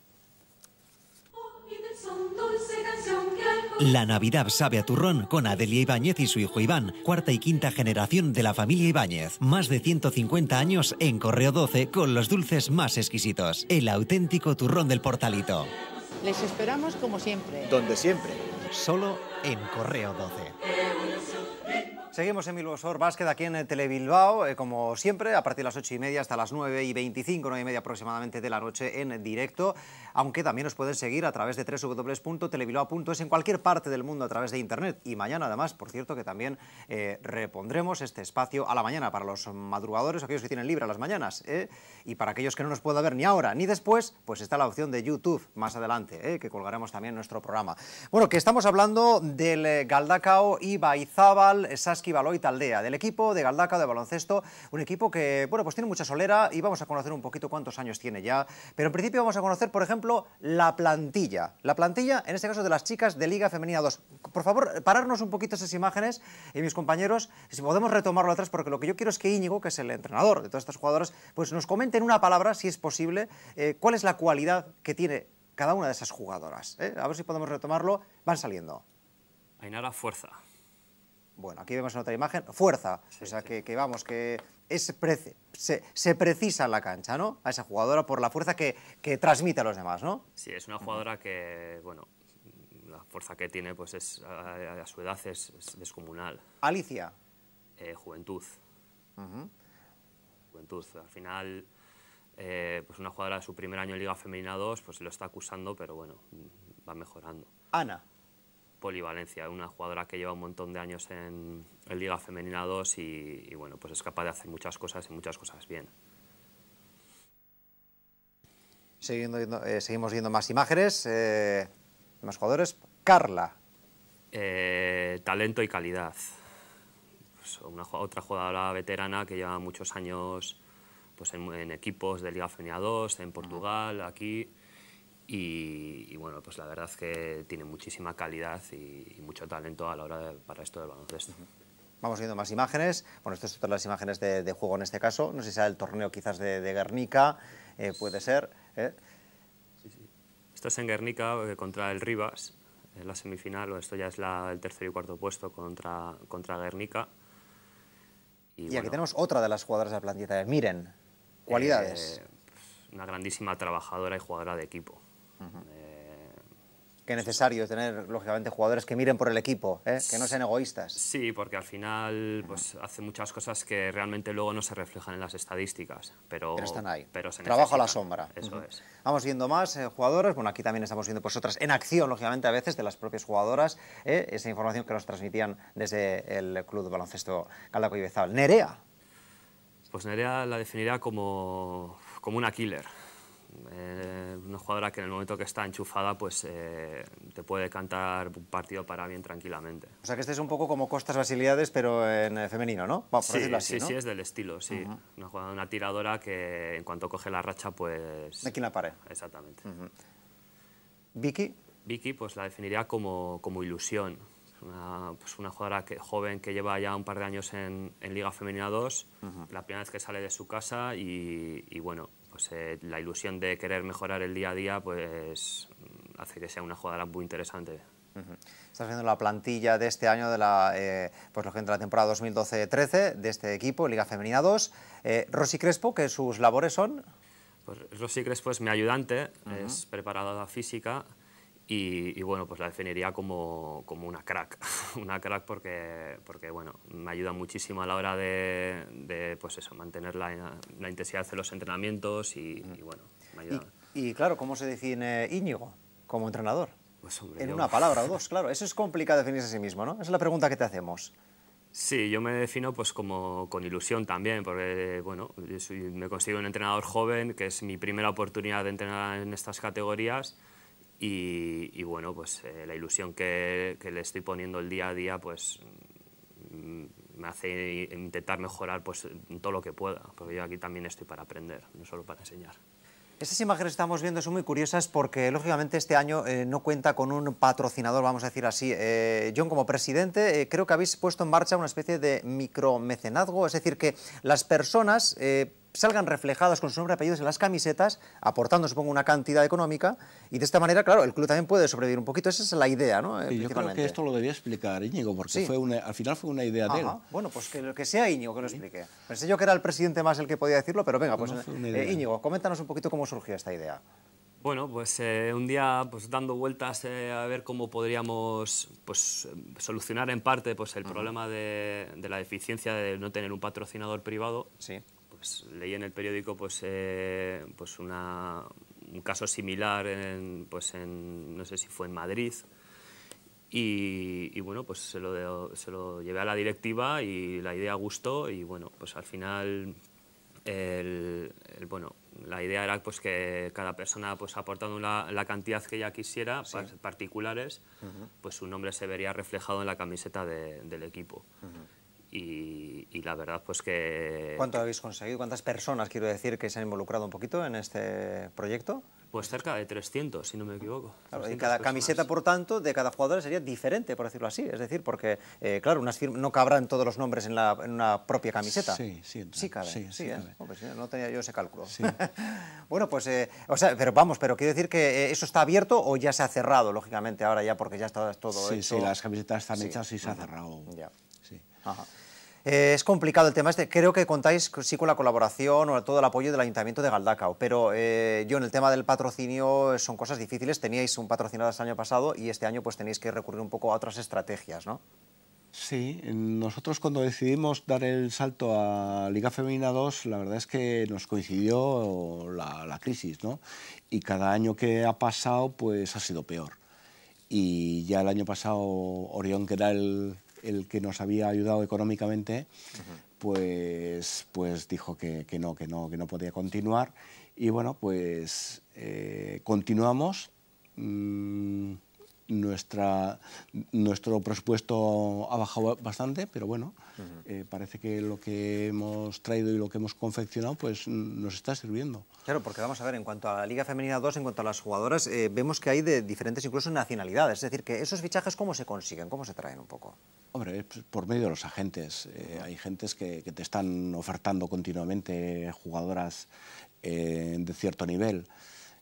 La Navidad sabe a turrón con Adelia Ibáñez y su hijo Iván, cuarta y quinta generación de la familia Ibáñez. Más de 150 años en Correo 12 con los dulces más exquisitos. El auténtico turrón del portalito. Les esperamos como siempre. Donde siempre. Solo en Correo 12. Seguimos en Milosor Vázquez aquí en eh, Telebilbao, eh, como siempre, a partir de las 8 y media hasta las 9 y 25, 9 y media aproximadamente de la noche en directo, aunque también nos pueden seguir a través de www.telebilbao.es en cualquier parte del mundo a través de internet. Y mañana además, por cierto, que también eh, repondremos este espacio a la mañana para los madrugadores, aquellos que tienen libre a las mañanas, y para aquellos que no nos pueda ver ni ahora ni después, pues está la opción de YouTube más adelante, que colgaremos también nuestro programa. Bueno, que estamos hablando del Galdacao y Baizábal, esas y Taldea, del equipo de Galdaca de baloncesto, un equipo que, bueno, pues tiene mucha solera y vamos a conocer un poquito cuántos años tiene ya, pero en principio vamos a conocer, por ejemplo, la plantilla, la plantilla, en este caso de las chicas de Liga Femenina 2. Por favor, pararnos un poquito esas imágenes y mis compañeros, si podemos retomarlo atrás, porque lo que yo quiero es que Íñigo, que es el entrenador de todas estas jugadoras, pues nos comente en una palabra, si es posible, eh, cuál es la cualidad que tiene cada una de esas jugadoras. ¿eh? A ver si podemos retomarlo. Van saliendo. Ainara, fuerza. Bueno, aquí vemos en otra imagen, fuerza. o sea, que, vamos, que se, precisa precisa la cancha, ¿no? A esa jugadora por la fuerza que, transmite a los demás, ¿no? Sí, es una jugadora que, bueno, la fuerza que tiene, pues es a, su edad es, descomunal. Alicia. Eh, juventud. Juventud. Al final, eh, pues una jugadora de su primer año en Liga Femenina 2, pues lo está acusando, pero bueno, va mejorando. Ana polivalencia, una jugadora que lleva un montón de años en, el Liga Femenina 2 y, bueno, pues es capaz de hacer muchas cosas y muchas cosas bien. Eh, seguimos viendo más imágenes, eh, más jugadores. Carla. Eh, talento y calidad. Pues una, otra jugadora veterana que lleva muchos años pues en, equipos de Liga Femenina 2, en Portugal, aquí y, bueno, pues la verdad es que tiene muchísima calidad y, mucho talento a la hora de, para esto del baloncesto. Vamos viendo más imágenes. Bueno, estas son todas las imágenes de, juego en este caso. No sé si sea el torneo quizás de, Guernica, eh, puede ser. ¿eh? Sí, Esto en Guernica eh, contra el Rivas, en la semifinal, o esto ya es la, el tercer y cuarto puesto contra, contra Guernica. Y, aquí tenemos otra de las jugadoras de la plantilla. Miren, cualidades. Eh, una grandísima trabajadora y jugadora de equipo eh, que necesario tener, lógicamente, jugadores que miren por el equipo, ¿eh? que no sean egoístas. Sí, porque al final pues, hace muchas cosas que realmente luego no se reflejan en las estadísticas. Pero, están ahí. Pero se Trabajo a la sombra. Eso es. Vamos viendo más eh, jugadores. Bueno, aquí también estamos viendo pues, otras en acción, lógicamente, a veces de las propias jugadoras. Esa información que nos transmitían desde el Club de Baloncesto Caldaco y Bezal. Nerea. Pues Nerea la definiría como, como una killer eh, una jugadora que en el momento que está enchufada, pues eh, te puede cantar un partido para bien tranquilamente. O sea que este es un poco como Costas basilidades pero en eh, femenino, ¿no? sí, sí, es del estilo, sí. Una jugadora, una tiradora que en cuanto coge la racha, pues... De quien la pare. Exactamente. ¿Vicky? Vicky, pues la definiría como, como ilusión. Una, pues, una jugadora joven que lleva ya un par de años en, Liga Femenina 2, la primera vez que sale de su casa y bueno, pues, eh, la ilusión de querer mejorar el día a día pues, hace que sea una jugada muy interesante. Estás viendo la plantilla de este año, de la, eh, pues lo que entra la temporada 2012-13 de este equipo, Liga Femenina 2. Eh, Rosy Crespo, qué sus labores son... Pues Rosy Crespo es mi ayudante, es preparadora física, y, bueno, pues la definiría como, como una crack, una crack porque, porque bueno, me ayuda muchísimo a la hora de, pues eso, mantener la, intensidad de los entrenamientos y, y bueno, me ayuda. Y, claro, ¿cómo se define Íñigo como entrenador? Pues, en una palabra o dos, claro. Eso es complicado definirse a sí mismo, ¿no? Esa es la pregunta que te hacemos. Sí, yo me defino pues como con ilusión también, porque bueno, me consigo un entrenador joven, que es mi primera oportunidad de entrenar en estas categorías, y, bueno, pues eh, la ilusión que, le estoy poniendo el día a día, pues mm, me hace intentar mejorar pues, todo lo que pueda, porque yo aquí también estoy para aprender, no solo para enseñar. Estas imágenes que estamos viendo son muy curiosas porque, lógicamente, este año eh, no cuenta con un patrocinador, vamos a decir así. Eh, John, como presidente, creo que habéis puesto en marcha una especie de micromecenazgo, es decir, que las personas salgan reflejados con su nombre y apellidos en las camisetas, aportando, supongo, una cantidad económica, y de esta manera, claro, el club también puede sobrevivir un poquito. Esa es la idea, ¿no? yo creo que esto lo debía explicar Íñigo, porque fue al final fue una idea de Bueno, pues que, sea Íñigo que lo explique. Pensé yo que era el presidente más el que podía decirlo, pero venga, pues eh, Íñigo, coméntanos un poquito cómo surgió esta idea. Bueno, pues eh, un día pues, dando vueltas eh, a ver cómo podríamos pues, solucionar en parte pues, el problema de, de, la deficiencia de no tener un patrocinador privado. Sí. Pues, leí en el periódico pues, eh, pues un caso similar, en, pues en, no sé si fue en Madrid, y, bueno, pues se lo, se lo llevé a la directiva y la idea gustó y bueno, pues al final, el, bueno, la idea era pues que cada persona pues aportando la, cantidad que ella quisiera, particulares, pues su nombre se vería reflejado en la camiseta del equipo y, la verdad pues que... ¿Cuánto habéis conseguido? ¿Cuántas personas, quiero decir, que se han involucrado un poquito en este proyecto? Pues cerca de 300, si no me equivoco. y cada camiseta, por tanto, de cada jugador sería diferente, por decirlo así. Es decir, porque, eh, claro, unas no cabrán todos los nombres en, una propia camiseta. Sí, sí. Sí, Sí, sí, ¿eh? no, tenía yo ese cálculo. bueno, pues, eh, o sea, pero vamos, pero quiero decir que eso está abierto o ya se ha cerrado, lógicamente, ahora ya, porque ya está todo Sí, sí, las camisetas están hechas y se ha cerrado. Ya. Eh, es complicado el tema este. Creo que contáis sí con la colaboración o todo el apoyo del Ayuntamiento de Galdacao, pero eh, yo en el tema del patrocinio eh, son cosas difíciles. Teníais un patrocinador el año pasado y este año pues tenéis que recurrir un poco a otras estrategias, ¿no? Sí, nosotros cuando decidimos dar el salto a Liga Femenina 2, la verdad es que nos coincidió la, la crisis, ¿no? Y cada año que ha pasado, pues ha sido peor. Y ya el año pasado Orión, que era el, el que nos había ayudado económicamente, pues, pues dijo que, no, que no, que no podía continuar. Y bueno, pues eh, continuamos. Mm, nuestro presupuesto ha bajado bastante, pero bueno, eh, parece que lo que hemos traído y lo que hemos confeccionado pues nos está sirviendo. Claro, porque vamos a ver, en cuanto a la Liga Femenina 2, en cuanto a las jugadoras, eh, vemos que hay de diferentes incluso nacionalidades, es decir, que esos fichajes cómo se consiguen, cómo se traen un poco. Hombre, por medio de los agentes. Eh, hay gentes que, te están ofertando continuamente jugadoras de cierto nivel.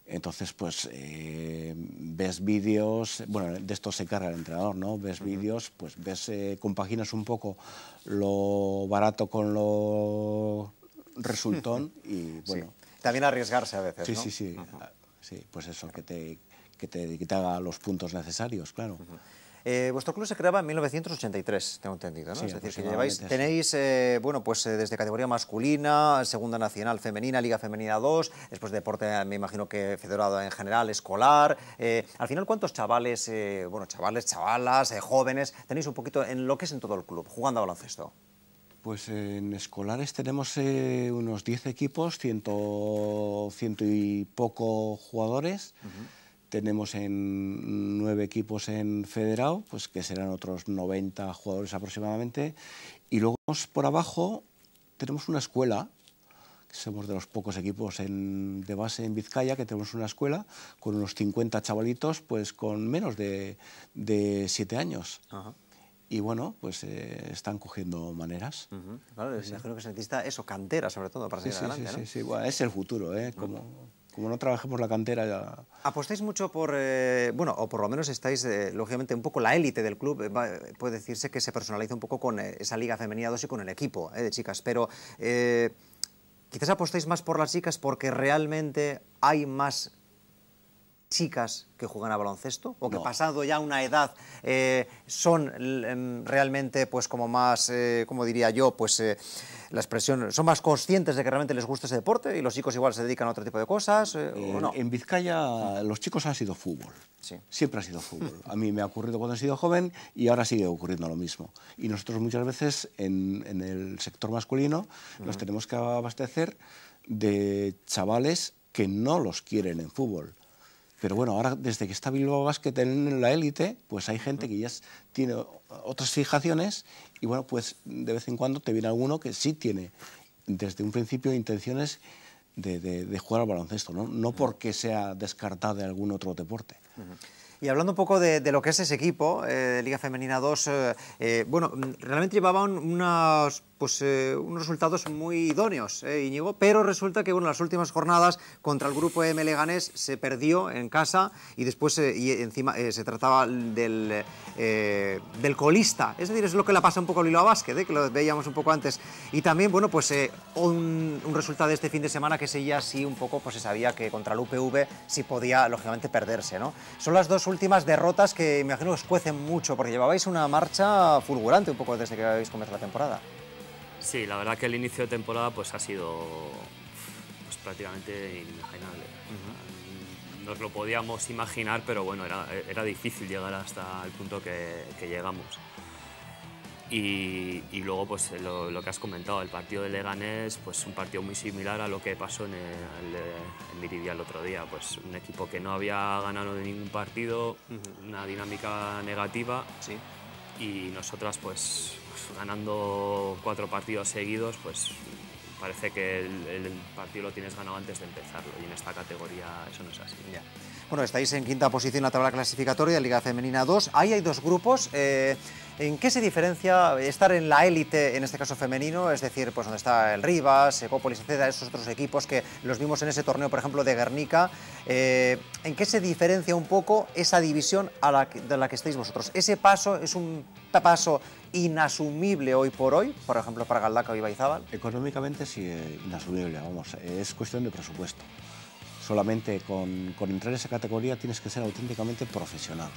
Entonces, pues eh, ves vídeos, bueno, de esto se carga el entrenador, ¿no? Ves vídeos, pues ves, eh, compaginas un poco lo barato con lo resultón y bueno. También arriesgarse a veces, sí, ¿no? Sí, sí, sí. pues eso, que te, que, te, haga los puntos necesarios, claro. Eh, vuestro club se creaba en 1983, tengo entendido, ¿no? es decir, lleváis, tenéis, eh, bueno, pues eh, desde categoría masculina, segunda nacional femenina, liga femenina 2, después deporte, me imagino que federado en general, escolar. al final, ¿cuántos chavales, bueno, chavales, chavalas, jóvenes, tenéis un poquito en lo que es en todo el club, jugando a baloncesto? Pues en escolares tenemos unos 10 equipos, ciento, y poco jugadores. Tenemos en nueve equipos en federado, pues que serán otros 90 jugadores aproximadamente. Y luego por abajo tenemos una escuela, somos de los pocos equipos de base en Vizcaya que tenemos una escuela con unos 50 chavalitos, pues con menos de, de 7 años. Y bueno, pues eh, están cogiendo maneras. Claro, creo que se necesita eso, cantera sobre todo, para seguir sí, adelante, ¿no? Sí, sí, es el futuro, ¿eh? Como como no trabajemos la cantera ya... Apostáis mucho por, eh, bueno, o por lo menos estáis, eh, lógicamente, un poco la élite del club. Eh, puede decirse que se personaliza un poco con esa Liga Femenina 2 y con el equipo de chicas, pero quizás apostéis más por las chicas porque realmente hay más chicas que juegan a baloncesto o que pasando pasado ya una edad eh, son mm, realmente pues como más eh, como diría yo pues eh, la expresión son más conscientes de que realmente les gusta ese deporte y los chicos igual se dedican a otro tipo de cosas en Vizcaya los chicos ha sido fútbol siempre ha sido fútbol a mí me ha ocurrido cuando he sido joven y ahora sigue ocurriendo lo mismo y nosotros muchas veces en, el sector masculino nos tenemos que abastecer de chavales que no los quieren en fútbol pero bueno, ahora desde que está Bilbao Basket en la élite, pues hay gente que ya tiene otras fijaciones y bueno, pues de vez en cuando te viene alguno que sí tiene desde un principio intenciones de, jugar al baloncesto, ¿no? no porque sea descartado de algún otro deporte. Y hablando un poco de, lo que es ese equipo, eh, Liga Femenina 2, eh, eh, bueno, mm, realmente llevaban unas pues, eh, unos resultados muy idóneos, eh, Íñigo, pero resulta que bueno, las últimas jornadas contra el grupo de Leganés se perdió en casa y después eh, y encima eh, se trataba del, del colista. Es decir, es lo que le pasa un poco a Lilo Vázquez, que lo veíamos un poco antes. Y también, bueno, pues un, resultado de este fin de semana que se ya sí un poco pues, se sabía que contra el UPV sí podía, lógicamente, perderse. ¿no? Son las dos últimas derrotas que me imagino os cuecen mucho, porque llevabais una marcha fulgurante un poco desde que habéis comenzado la temporada. Sí, la verdad que el inicio de temporada pues ha sido pues, prácticamente inimaginable. Nos lo podíamos imaginar, pero bueno, era, difícil llegar hasta el punto que, llegamos. Y, luego pues lo, que has comentado, el partido de Leganés, pues un partido muy similar a lo que pasó en, el, el otro día, pues un equipo que no había ganado de ningún partido, una dinámica negativa, sí. y nosotras pues pues, ganando cuatro partidos seguidos, pues parece que el, partido lo tienes ganado antes de empezarlo y en esta categoría eso no es así. Bueno, estáis en quinta posición en la tabla clasificatoria, de Liga Femenina 2. Ahí hay dos grupos. Eh, ¿En qué se diferencia estar en la élite, en este caso femenino, es decir, pues donde está el Rivas, Ecópolis, etcétera, esos otros equipos que los vimos en ese torneo, por ejemplo, de Guernica? Eh, ¿En qué se diferencia un poco esa división a de la que estáis vosotros? ¿Ese paso es un paso inasumible hoy por hoy, por ejemplo, para Galdaca y Baizabal? Económicamente sí, es eh, inasumible, vamos, es cuestión de presupuesto. Solamente con, con entrar en esa categoría tienes que ser auténticamente profesional.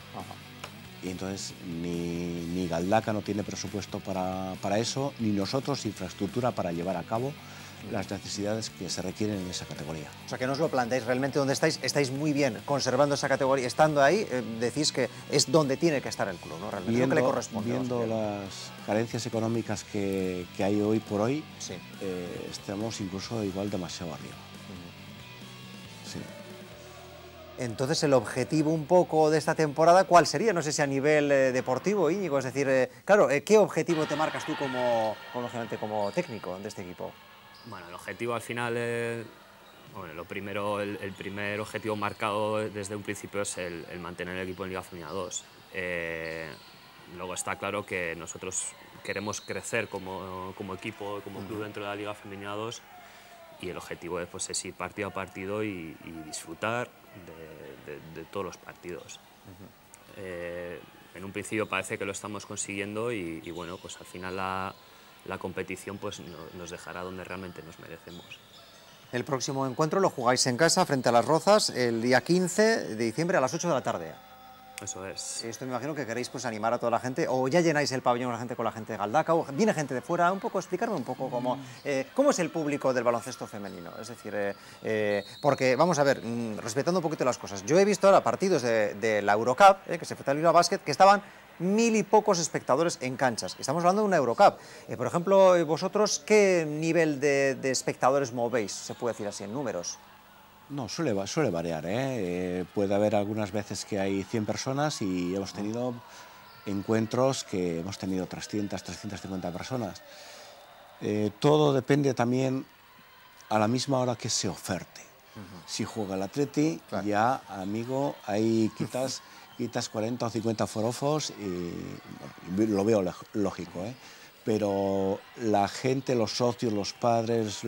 Y entonces ni, Galdaca no tiene presupuesto para, para eso, ni nosotros infraestructura para llevar a cabo las necesidades que se requieren en esa categoría. O sea, que no os lo planteáis realmente donde estáis, estáis muy bien conservando esa categoría, estando ahí, eh, decís que es donde tiene que estar el club, ¿no? Realmente viendo, que le corresponde. las carencias económicas que, hay hoy por hoy, eh, estamos incluso igual demasiado arriba. Entonces, el objetivo un poco de esta temporada, ¿cuál sería? No sé si a nivel eh, deportivo, Íñigo, es decir, claro, ¿qué objetivo te marcas tú como, como, como técnico de este equipo? Bueno, el objetivo al final es... Bueno, lo primero, el, primer objetivo marcado desde un principio es el, mantener el equipo en Liga Femenina 2. Eh, luego está claro que nosotros queremos crecer como, como equipo, como club dentro de la Liga Femenina 2 y el objetivo es, pues, es ir partido a partido y, disfrutar de, todos los partidos. Eh, en un principio parece que lo estamos consiguiendo y, y bueno, pues al final la la competición pues, nos dejará donde realmente nos merecemos. El próximo encuentro lo jugáis en casa frente a las Rozas el día 15 de diciembre a las 8 de la tarde. Eso es. Esto me imagino que queréis pues animar a toda la gente, o ya llenáis el pabellón la gente con la gente de Galdaca, o viene gente de fuera, un poco explicarme un poco cómo, eh, cómo es el público del baloncesto femenino. Es decir, eh, eh, porque vamos a ver, mm, respetando un poquito las cosas, yo he visto ahora partidos de, la Eurocup, que se fue a Básquet, que estaban mil y pocos espectadores en canchas. Estamos hablando de una Eurocup. Eh, por ejemplo, eh, vosotros, ¿qué nivel de, espectadores movéis? Se puede decir así en números. No, suele, variar. ¿eh? puede haber algunas veces que hay 100 personas y hemos tenido encuentros que hemos tenido 300, 350 personas. todo depende también a la misma hora que se oferte. Si juega el Atleti, ya, amigo, hay quizás... quitas 40 o 50 forofos y lo veo lógico, ¿eh? pero la gente, los socios, los padres,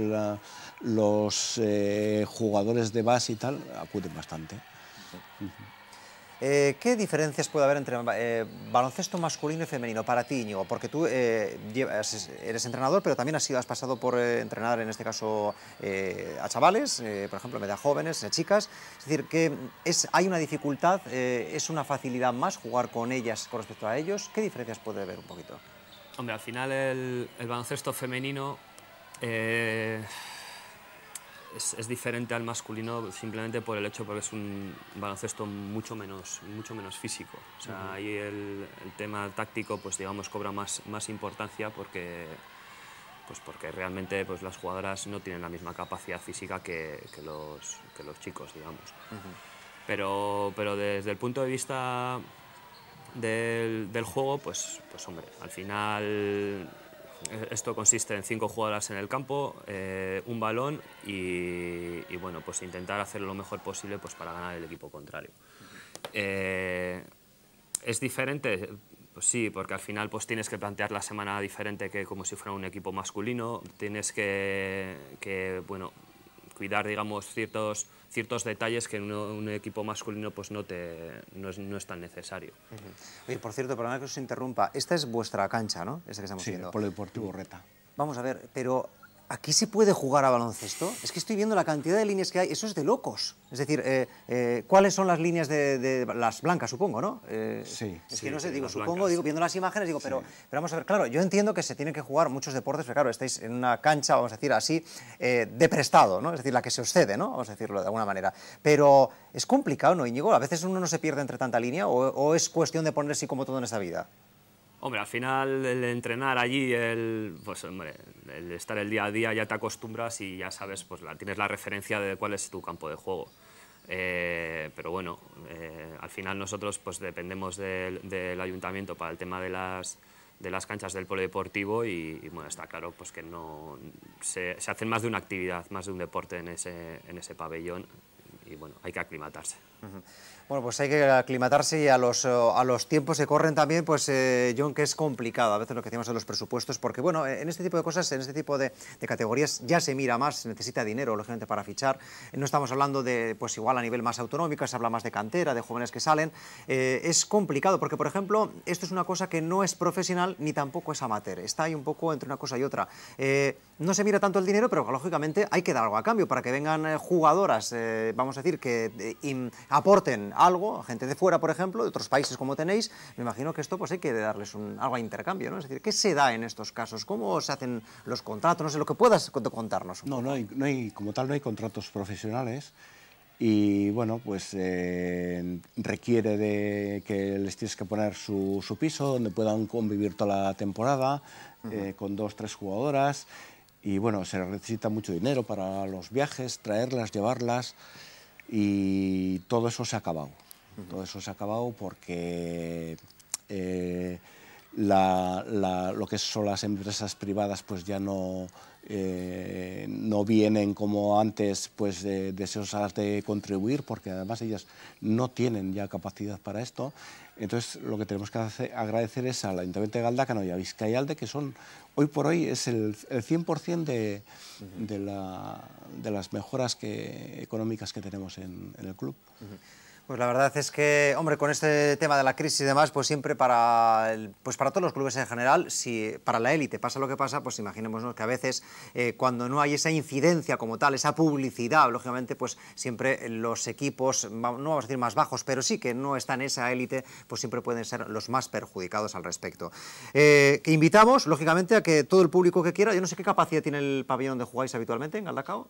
los eh, jugadores de base y tal, acuden bastante. Eh, ¿Qué diferencias puede haber entre eh, baloncesto masculino y femenino para ti, Íñigo? Porque tú eh, eres entrenador, pero también has, sido, has pasado por entrenar, en este caso, a chavales, por ejemplo, media jóvenes, a chicas. Es decir, que es, hay una dificultad, es una facilidad más jugar con ellas con respecto a ellos. ¿Qué diferencias puede haber un poquito? Hombre, al final el, el baloncesto femenino es, diferente al masculino simplemente por el hecho porque es un baloncesto mucho menos, mucho menos físico. O ahí el, tema táctico, pues digamos, cobra más, más importancia porque, pues porque realmente pues, las jugadoras no tienen la misma capacidad física que, los, los chicos, digamos. pero, pero desde el punto de vista del, juego, pues, pues hombre, al final esto consiste en cinco jugadoras en el campo, eh, un balón y, bueno, pues intentar hacer lo mejor posible pues para ganar el equipo contrario. Eh, ¿Es diferente? Pues sí, porque al final pues tienes que plantear la semana diferente que como si fuera un equipo masculino, tienes que, que bueno, cuidar digamos, ciertos, ciertos detalles que en un, equipo masculino pues no, te, no, es, no es tan necesario. Oye, por cierto, perdona que os interrumpa, esta es vuestra cancha, ¿no? Esta que estamos sí, viendo. sí el Deportivo Reta. Vamos a ver, pero ¿Aquí se puede jugar a baloncesto? Es que estoy viendo la cantidad de líneas que hay, eso es de locos. Es decir, eh, eh, ¿cuáles son las líneas de, las blancas, supongo, no? Eh, sí. Es que no sé, digo, supongo, digo, viendo las imágenes, digo, pero, vamos a ver, claro, yo entiendo que se tienen que jugar muchos deportes, pero claro, estáis en una cancha, vamos a decir así, de prestado, ¿no? Es decir, la que se os cede, ¿no? Vamos a decirlo de alguna manera. Pero es complicado, ¿no, Íñigo? A veces uno no se pierde entre tanta línea o, o es cuestión de ponerse como todo en esta vida. Hombre, al final el entrenar allí, el, pues, el estar el día a día ya te acostumbras y ya sabes, pues la, tienes la referencia de cuál es tu campo de juego. Eh, pero bueno, eh, al final nosotros pues dependemos del, ayuntamiento para el tema de las, de las canchas del polideportivo y, y bueno, está claro pues que no se, se, hacen más de una actividad, más de un deporte en ese, en ese pabellón y bueno, hay que aclimatarse. Bueno, pues hay que aclimatarse y a los, eh, tiempos se corren también, pues yo eh, John, que es complicado a veces lo que decimos de los presupuestos, porque bueno, en este tipo de cosas, en este tipo de, categorías ya se mira más, se necesita dinero, lógicamente, para fichar. No estamos hablando de, pues igual a nivel más autonómico, se habla más de cantera, de jóvenes que salen. Eh, es complicado, porque por ejemplo, esto es una cosa que no es profesional ni tampoco es amateur, está ahí un poco entre una cosa y otra. no se mira tanto el dinero, pero lógicamente hay que dar algo a cambio para que vengan jugadoras, vamos a decir, que aporten algo, gente de fuera, por ejemplo, de otros países como tenéis, me imagino que esto pues hay que darles un, algo a intercambio, ¿no? Es decir, ¿qué se da en estos casos? ¿Cómo se hacen los contratos? No sé, lo que puedas contarnos. No, no como tal no hay contratos profesionales y bueno, pues eh, requiere de que les tienes que poner su, piso donde puedan convivir toda la temporada eh, con dos, tres jugadoras y bueno, se necesita mucho dinero para los viajes, traerlas, llevarlas y todo eso se ha acabado. Todo eso se ha acabado porque eh, lo que son las empresas privadas pues ya no, eh, no vienen como antes pues deseosas de contribuir porque además ellas no tienen ya capacidad para esto entonces, lo que tenemos que agradecer es al Ayuntamiento de Galdácano y a Vizcayalde, que son, hoy por hoy, es el, 100% de, las mejoras económicas que tenemos en, el club. Pues la verdad es que, hombre, con este tema de la crisis y demás, pues siempre para, pues para todos los clubes en general, si para la élite pasa lo que pasa, pues imaginémonos que a veces eh, cuando no hay esa incidencia como tal, esa publicidad, lógicamente, pues siempre los equipos, no vamos a decir más bajos, pero sí que no están en esa élite, pues siempre pueden ser los más perjudicados al respecto. Eh, que invitamos, lógicamente, a que todo el público que quiera, yo no sé qué capacidad tiene el pabellón donde jugáis habitualmente en Galdacao.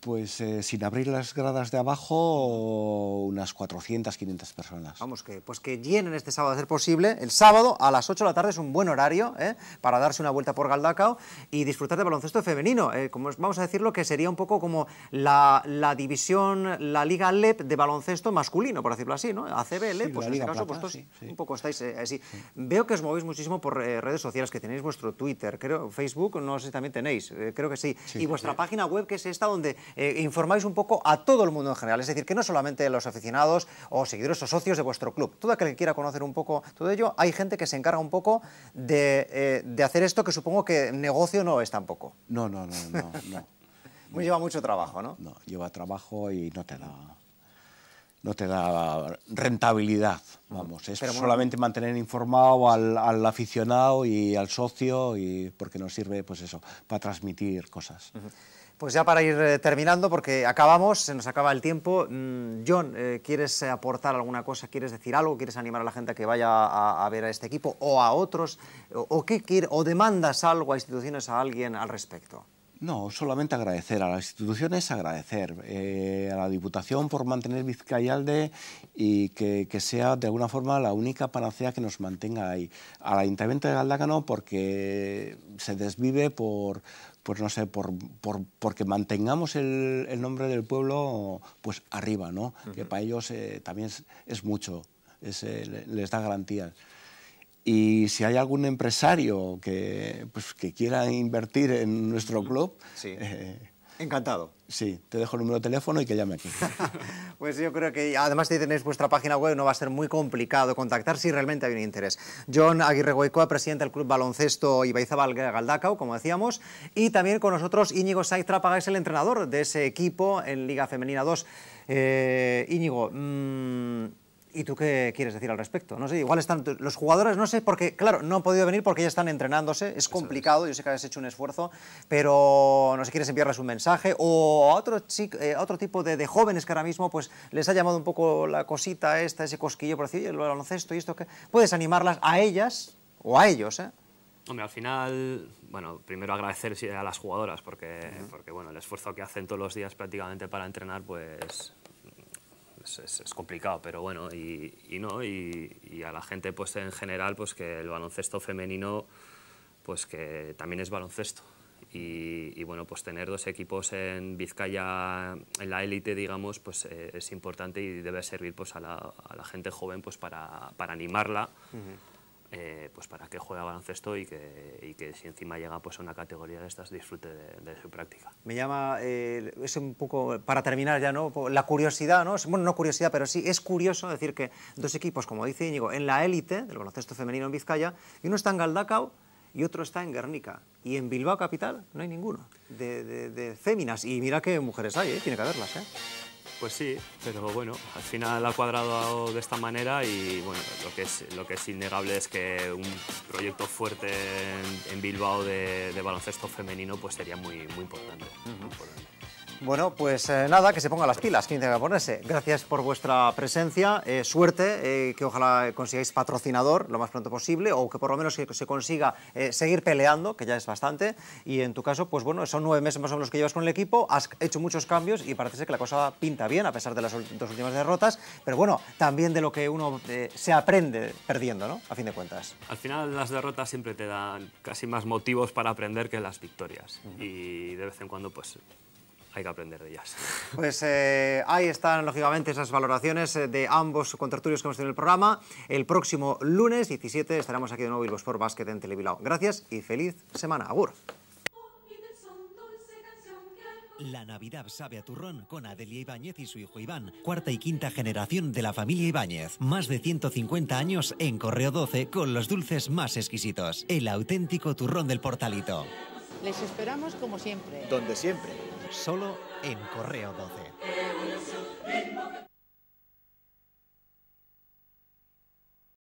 Pues eh, sin abrir las gradas de abajo, unas 400, 500 personas. Vamos, que, pues que llenen este sábado a ser posible. El sábado a las 8 de la tarde es un buen horario ¿eh? para darse una vuelta por Galdacao y disfrutar de baloncesto femenino. ¿eh? como vamos a decirlo, que sería un poco como la, división, la Liga LEP de baloncesto masculino, por decirlo así, ¿no? ACB, LEP, pues en este caso, un poco estáis así. Veo que os movéis muchísimo por redes sociales, que tenéis vuestro Twitter, creo, Facebook, no sé si también tenéis, creo que sí. y vuestra página web, que es esta donde eh, informáis un poco a todo el mundo en general, es decir, que no solamente los aficionados o seguidores o socios de vuestro club, todo aquel que quiera conocer un poco todo ello, hay gente que se encarga un poco de, eh, hacer esto que supongo que negocio no es tampoco. No, no, no, no. no. lleva mucho trabajo, ¿no? No, lleva trabajo y no te da no te da rentabilidad, vamos, es solamente mantener informado al, aficionado y al socio, y porque nos sirve, pues eso, para transmitir cosas. Pues ya para ir eh, terminando, porque acabamos, se nos acaba el tiempo. Mm, John, eh, ¿quieres eh, aportar alguna cosa? ¿Quieres decir algo? ¿Quieres animar a la gente a que vaya a, ver a este equipo o a otros? ¿O, qué ¿O demandas algo a instituciones, a alguien al respecto? No, solamente agradecer a las instituciones, agradecer a la Diputación por mantener Vizcayalde y que, sea de alguna forma la única panacea que nos mantenga ahí. A la Ayuntamiento de Galdácano porque se desvive por, pues no sé, por, por, porque mantengamos el, nombre del pueblo pues arriba, ¿no? Que para ellos eh, también es, mucho, eh, les da garantías. Y si hay algún empresario que, pues, quiera invertir en nuestro club, eh, Encantado. Sí, te dejo el número de teléfono y que llame aquí. pues yo creo que, además si tenéis vuestra página web, no va a ser muy complicado contactar si realmente hay un interés. John Aguirre Goicoa, presidente del Club Baloncesto valga Galdacao, como decíamos, y también con nosotros Íñigo Saiz Trápaga, es el entrenador de ese equipo en Liga Femenina 2. Eh, Íñigo, mm, ¿Y tú qué quieres decir al respecto? No sé, igual están los jugadores, no sé, porque, claro, no han podido venir porque ya están entrenándose, es complicado, yo sé que has hecho un esfuerzo, pero no sé, quieres enviarles un mensaje o a otro, eh, otro tipo de, jóvenes que ahora mismo pues les ha llamado un poco la cosita esta, ese cosquillo, por decir, el baloncesto y esto, que ¿puedes animarlas a ellas o a ellos? Eh? Hombre, al final, bueno, primero agradecer a las jugadoras porque, porque bueno, el esfuerzo que hacen todos los días prácticamente para entrenar, pues es, complicado, pero bueno, y, no, y, a la gente pues en general, pues que el baloncesto femenino, pues que también es baloncesto. Y, bueno, pues tener dos equipos en Vizcaya, en la élite, digamos, pues eh, es importante y debe servir pues a la, gente joven pues para, animarla. Eh, pues para que juegue a baloncesto y que, si encima llega pues a una categoría de estas disfrute de, su práctica. Me llama, eh, es un poco, para terminar ya, ¿no? la curiosidad, ¿no? bueno, no curiosidad, pero sí es curioso decir que dos equipos, como dice Íñigo, en la élite del baloncesto femenino en Vizcaya, uno está en Galdacao y otro está en Guernica. Y en Bilbao Capital no hay ninguno de, de, féminas. Y mira qué mujeres hay, ¿eh? tiene que haberlas. Pues sí, pero bueno, al final ha cuadrado de esta manera y bueno, lo que es, lo que es innegable es que un proyecto fuerte en, Bilbao de, baloncesto femenino pues sería muy, muy importante. Bueno, pues eh, nada, que se pongan las pilas, quien tenga que ponerse. Gracias por vuestra presencia, eh, suerte, eh, que ojalá consigáis patrocinador lo más pronto posible, o que por lo menos se consiga seguir peleando, que ya es bastante, y en tu caso, pues bueno, son nueve meses más o menos que llevas con el equipo, has hecho muchos cambios y parece que la cosa pinta bien, a pesar de las dos últimas derrotas, pero bueno, también de lo que uno se aprende perdiendo, ¿no? A fin de cuentas. Al final las derrotas siempre te dan casi más motivos para aprender que las victorias, y de vez en cuando, pues hay que aprender de ellas. Pues eh, ahí están, lógicamente, esas valoraciones eh, de ambos contraturios que hemos tenido en el programa. El próximo lunes 17 estaremos aquí de nuevo por Basket en Telebilao. Gracias y feliz semana. Agur. La Navidad sabe a turrón con Adelia Ibáñez y su hijo Iván, cuarta y quinta generación de la familia Ibáñez. Más de 150 años en Correo 12 con los dulces más exquisitos. El auténtico turrón del portalito. Les esperamos como siempre. Donde siempre solo en Correo 12.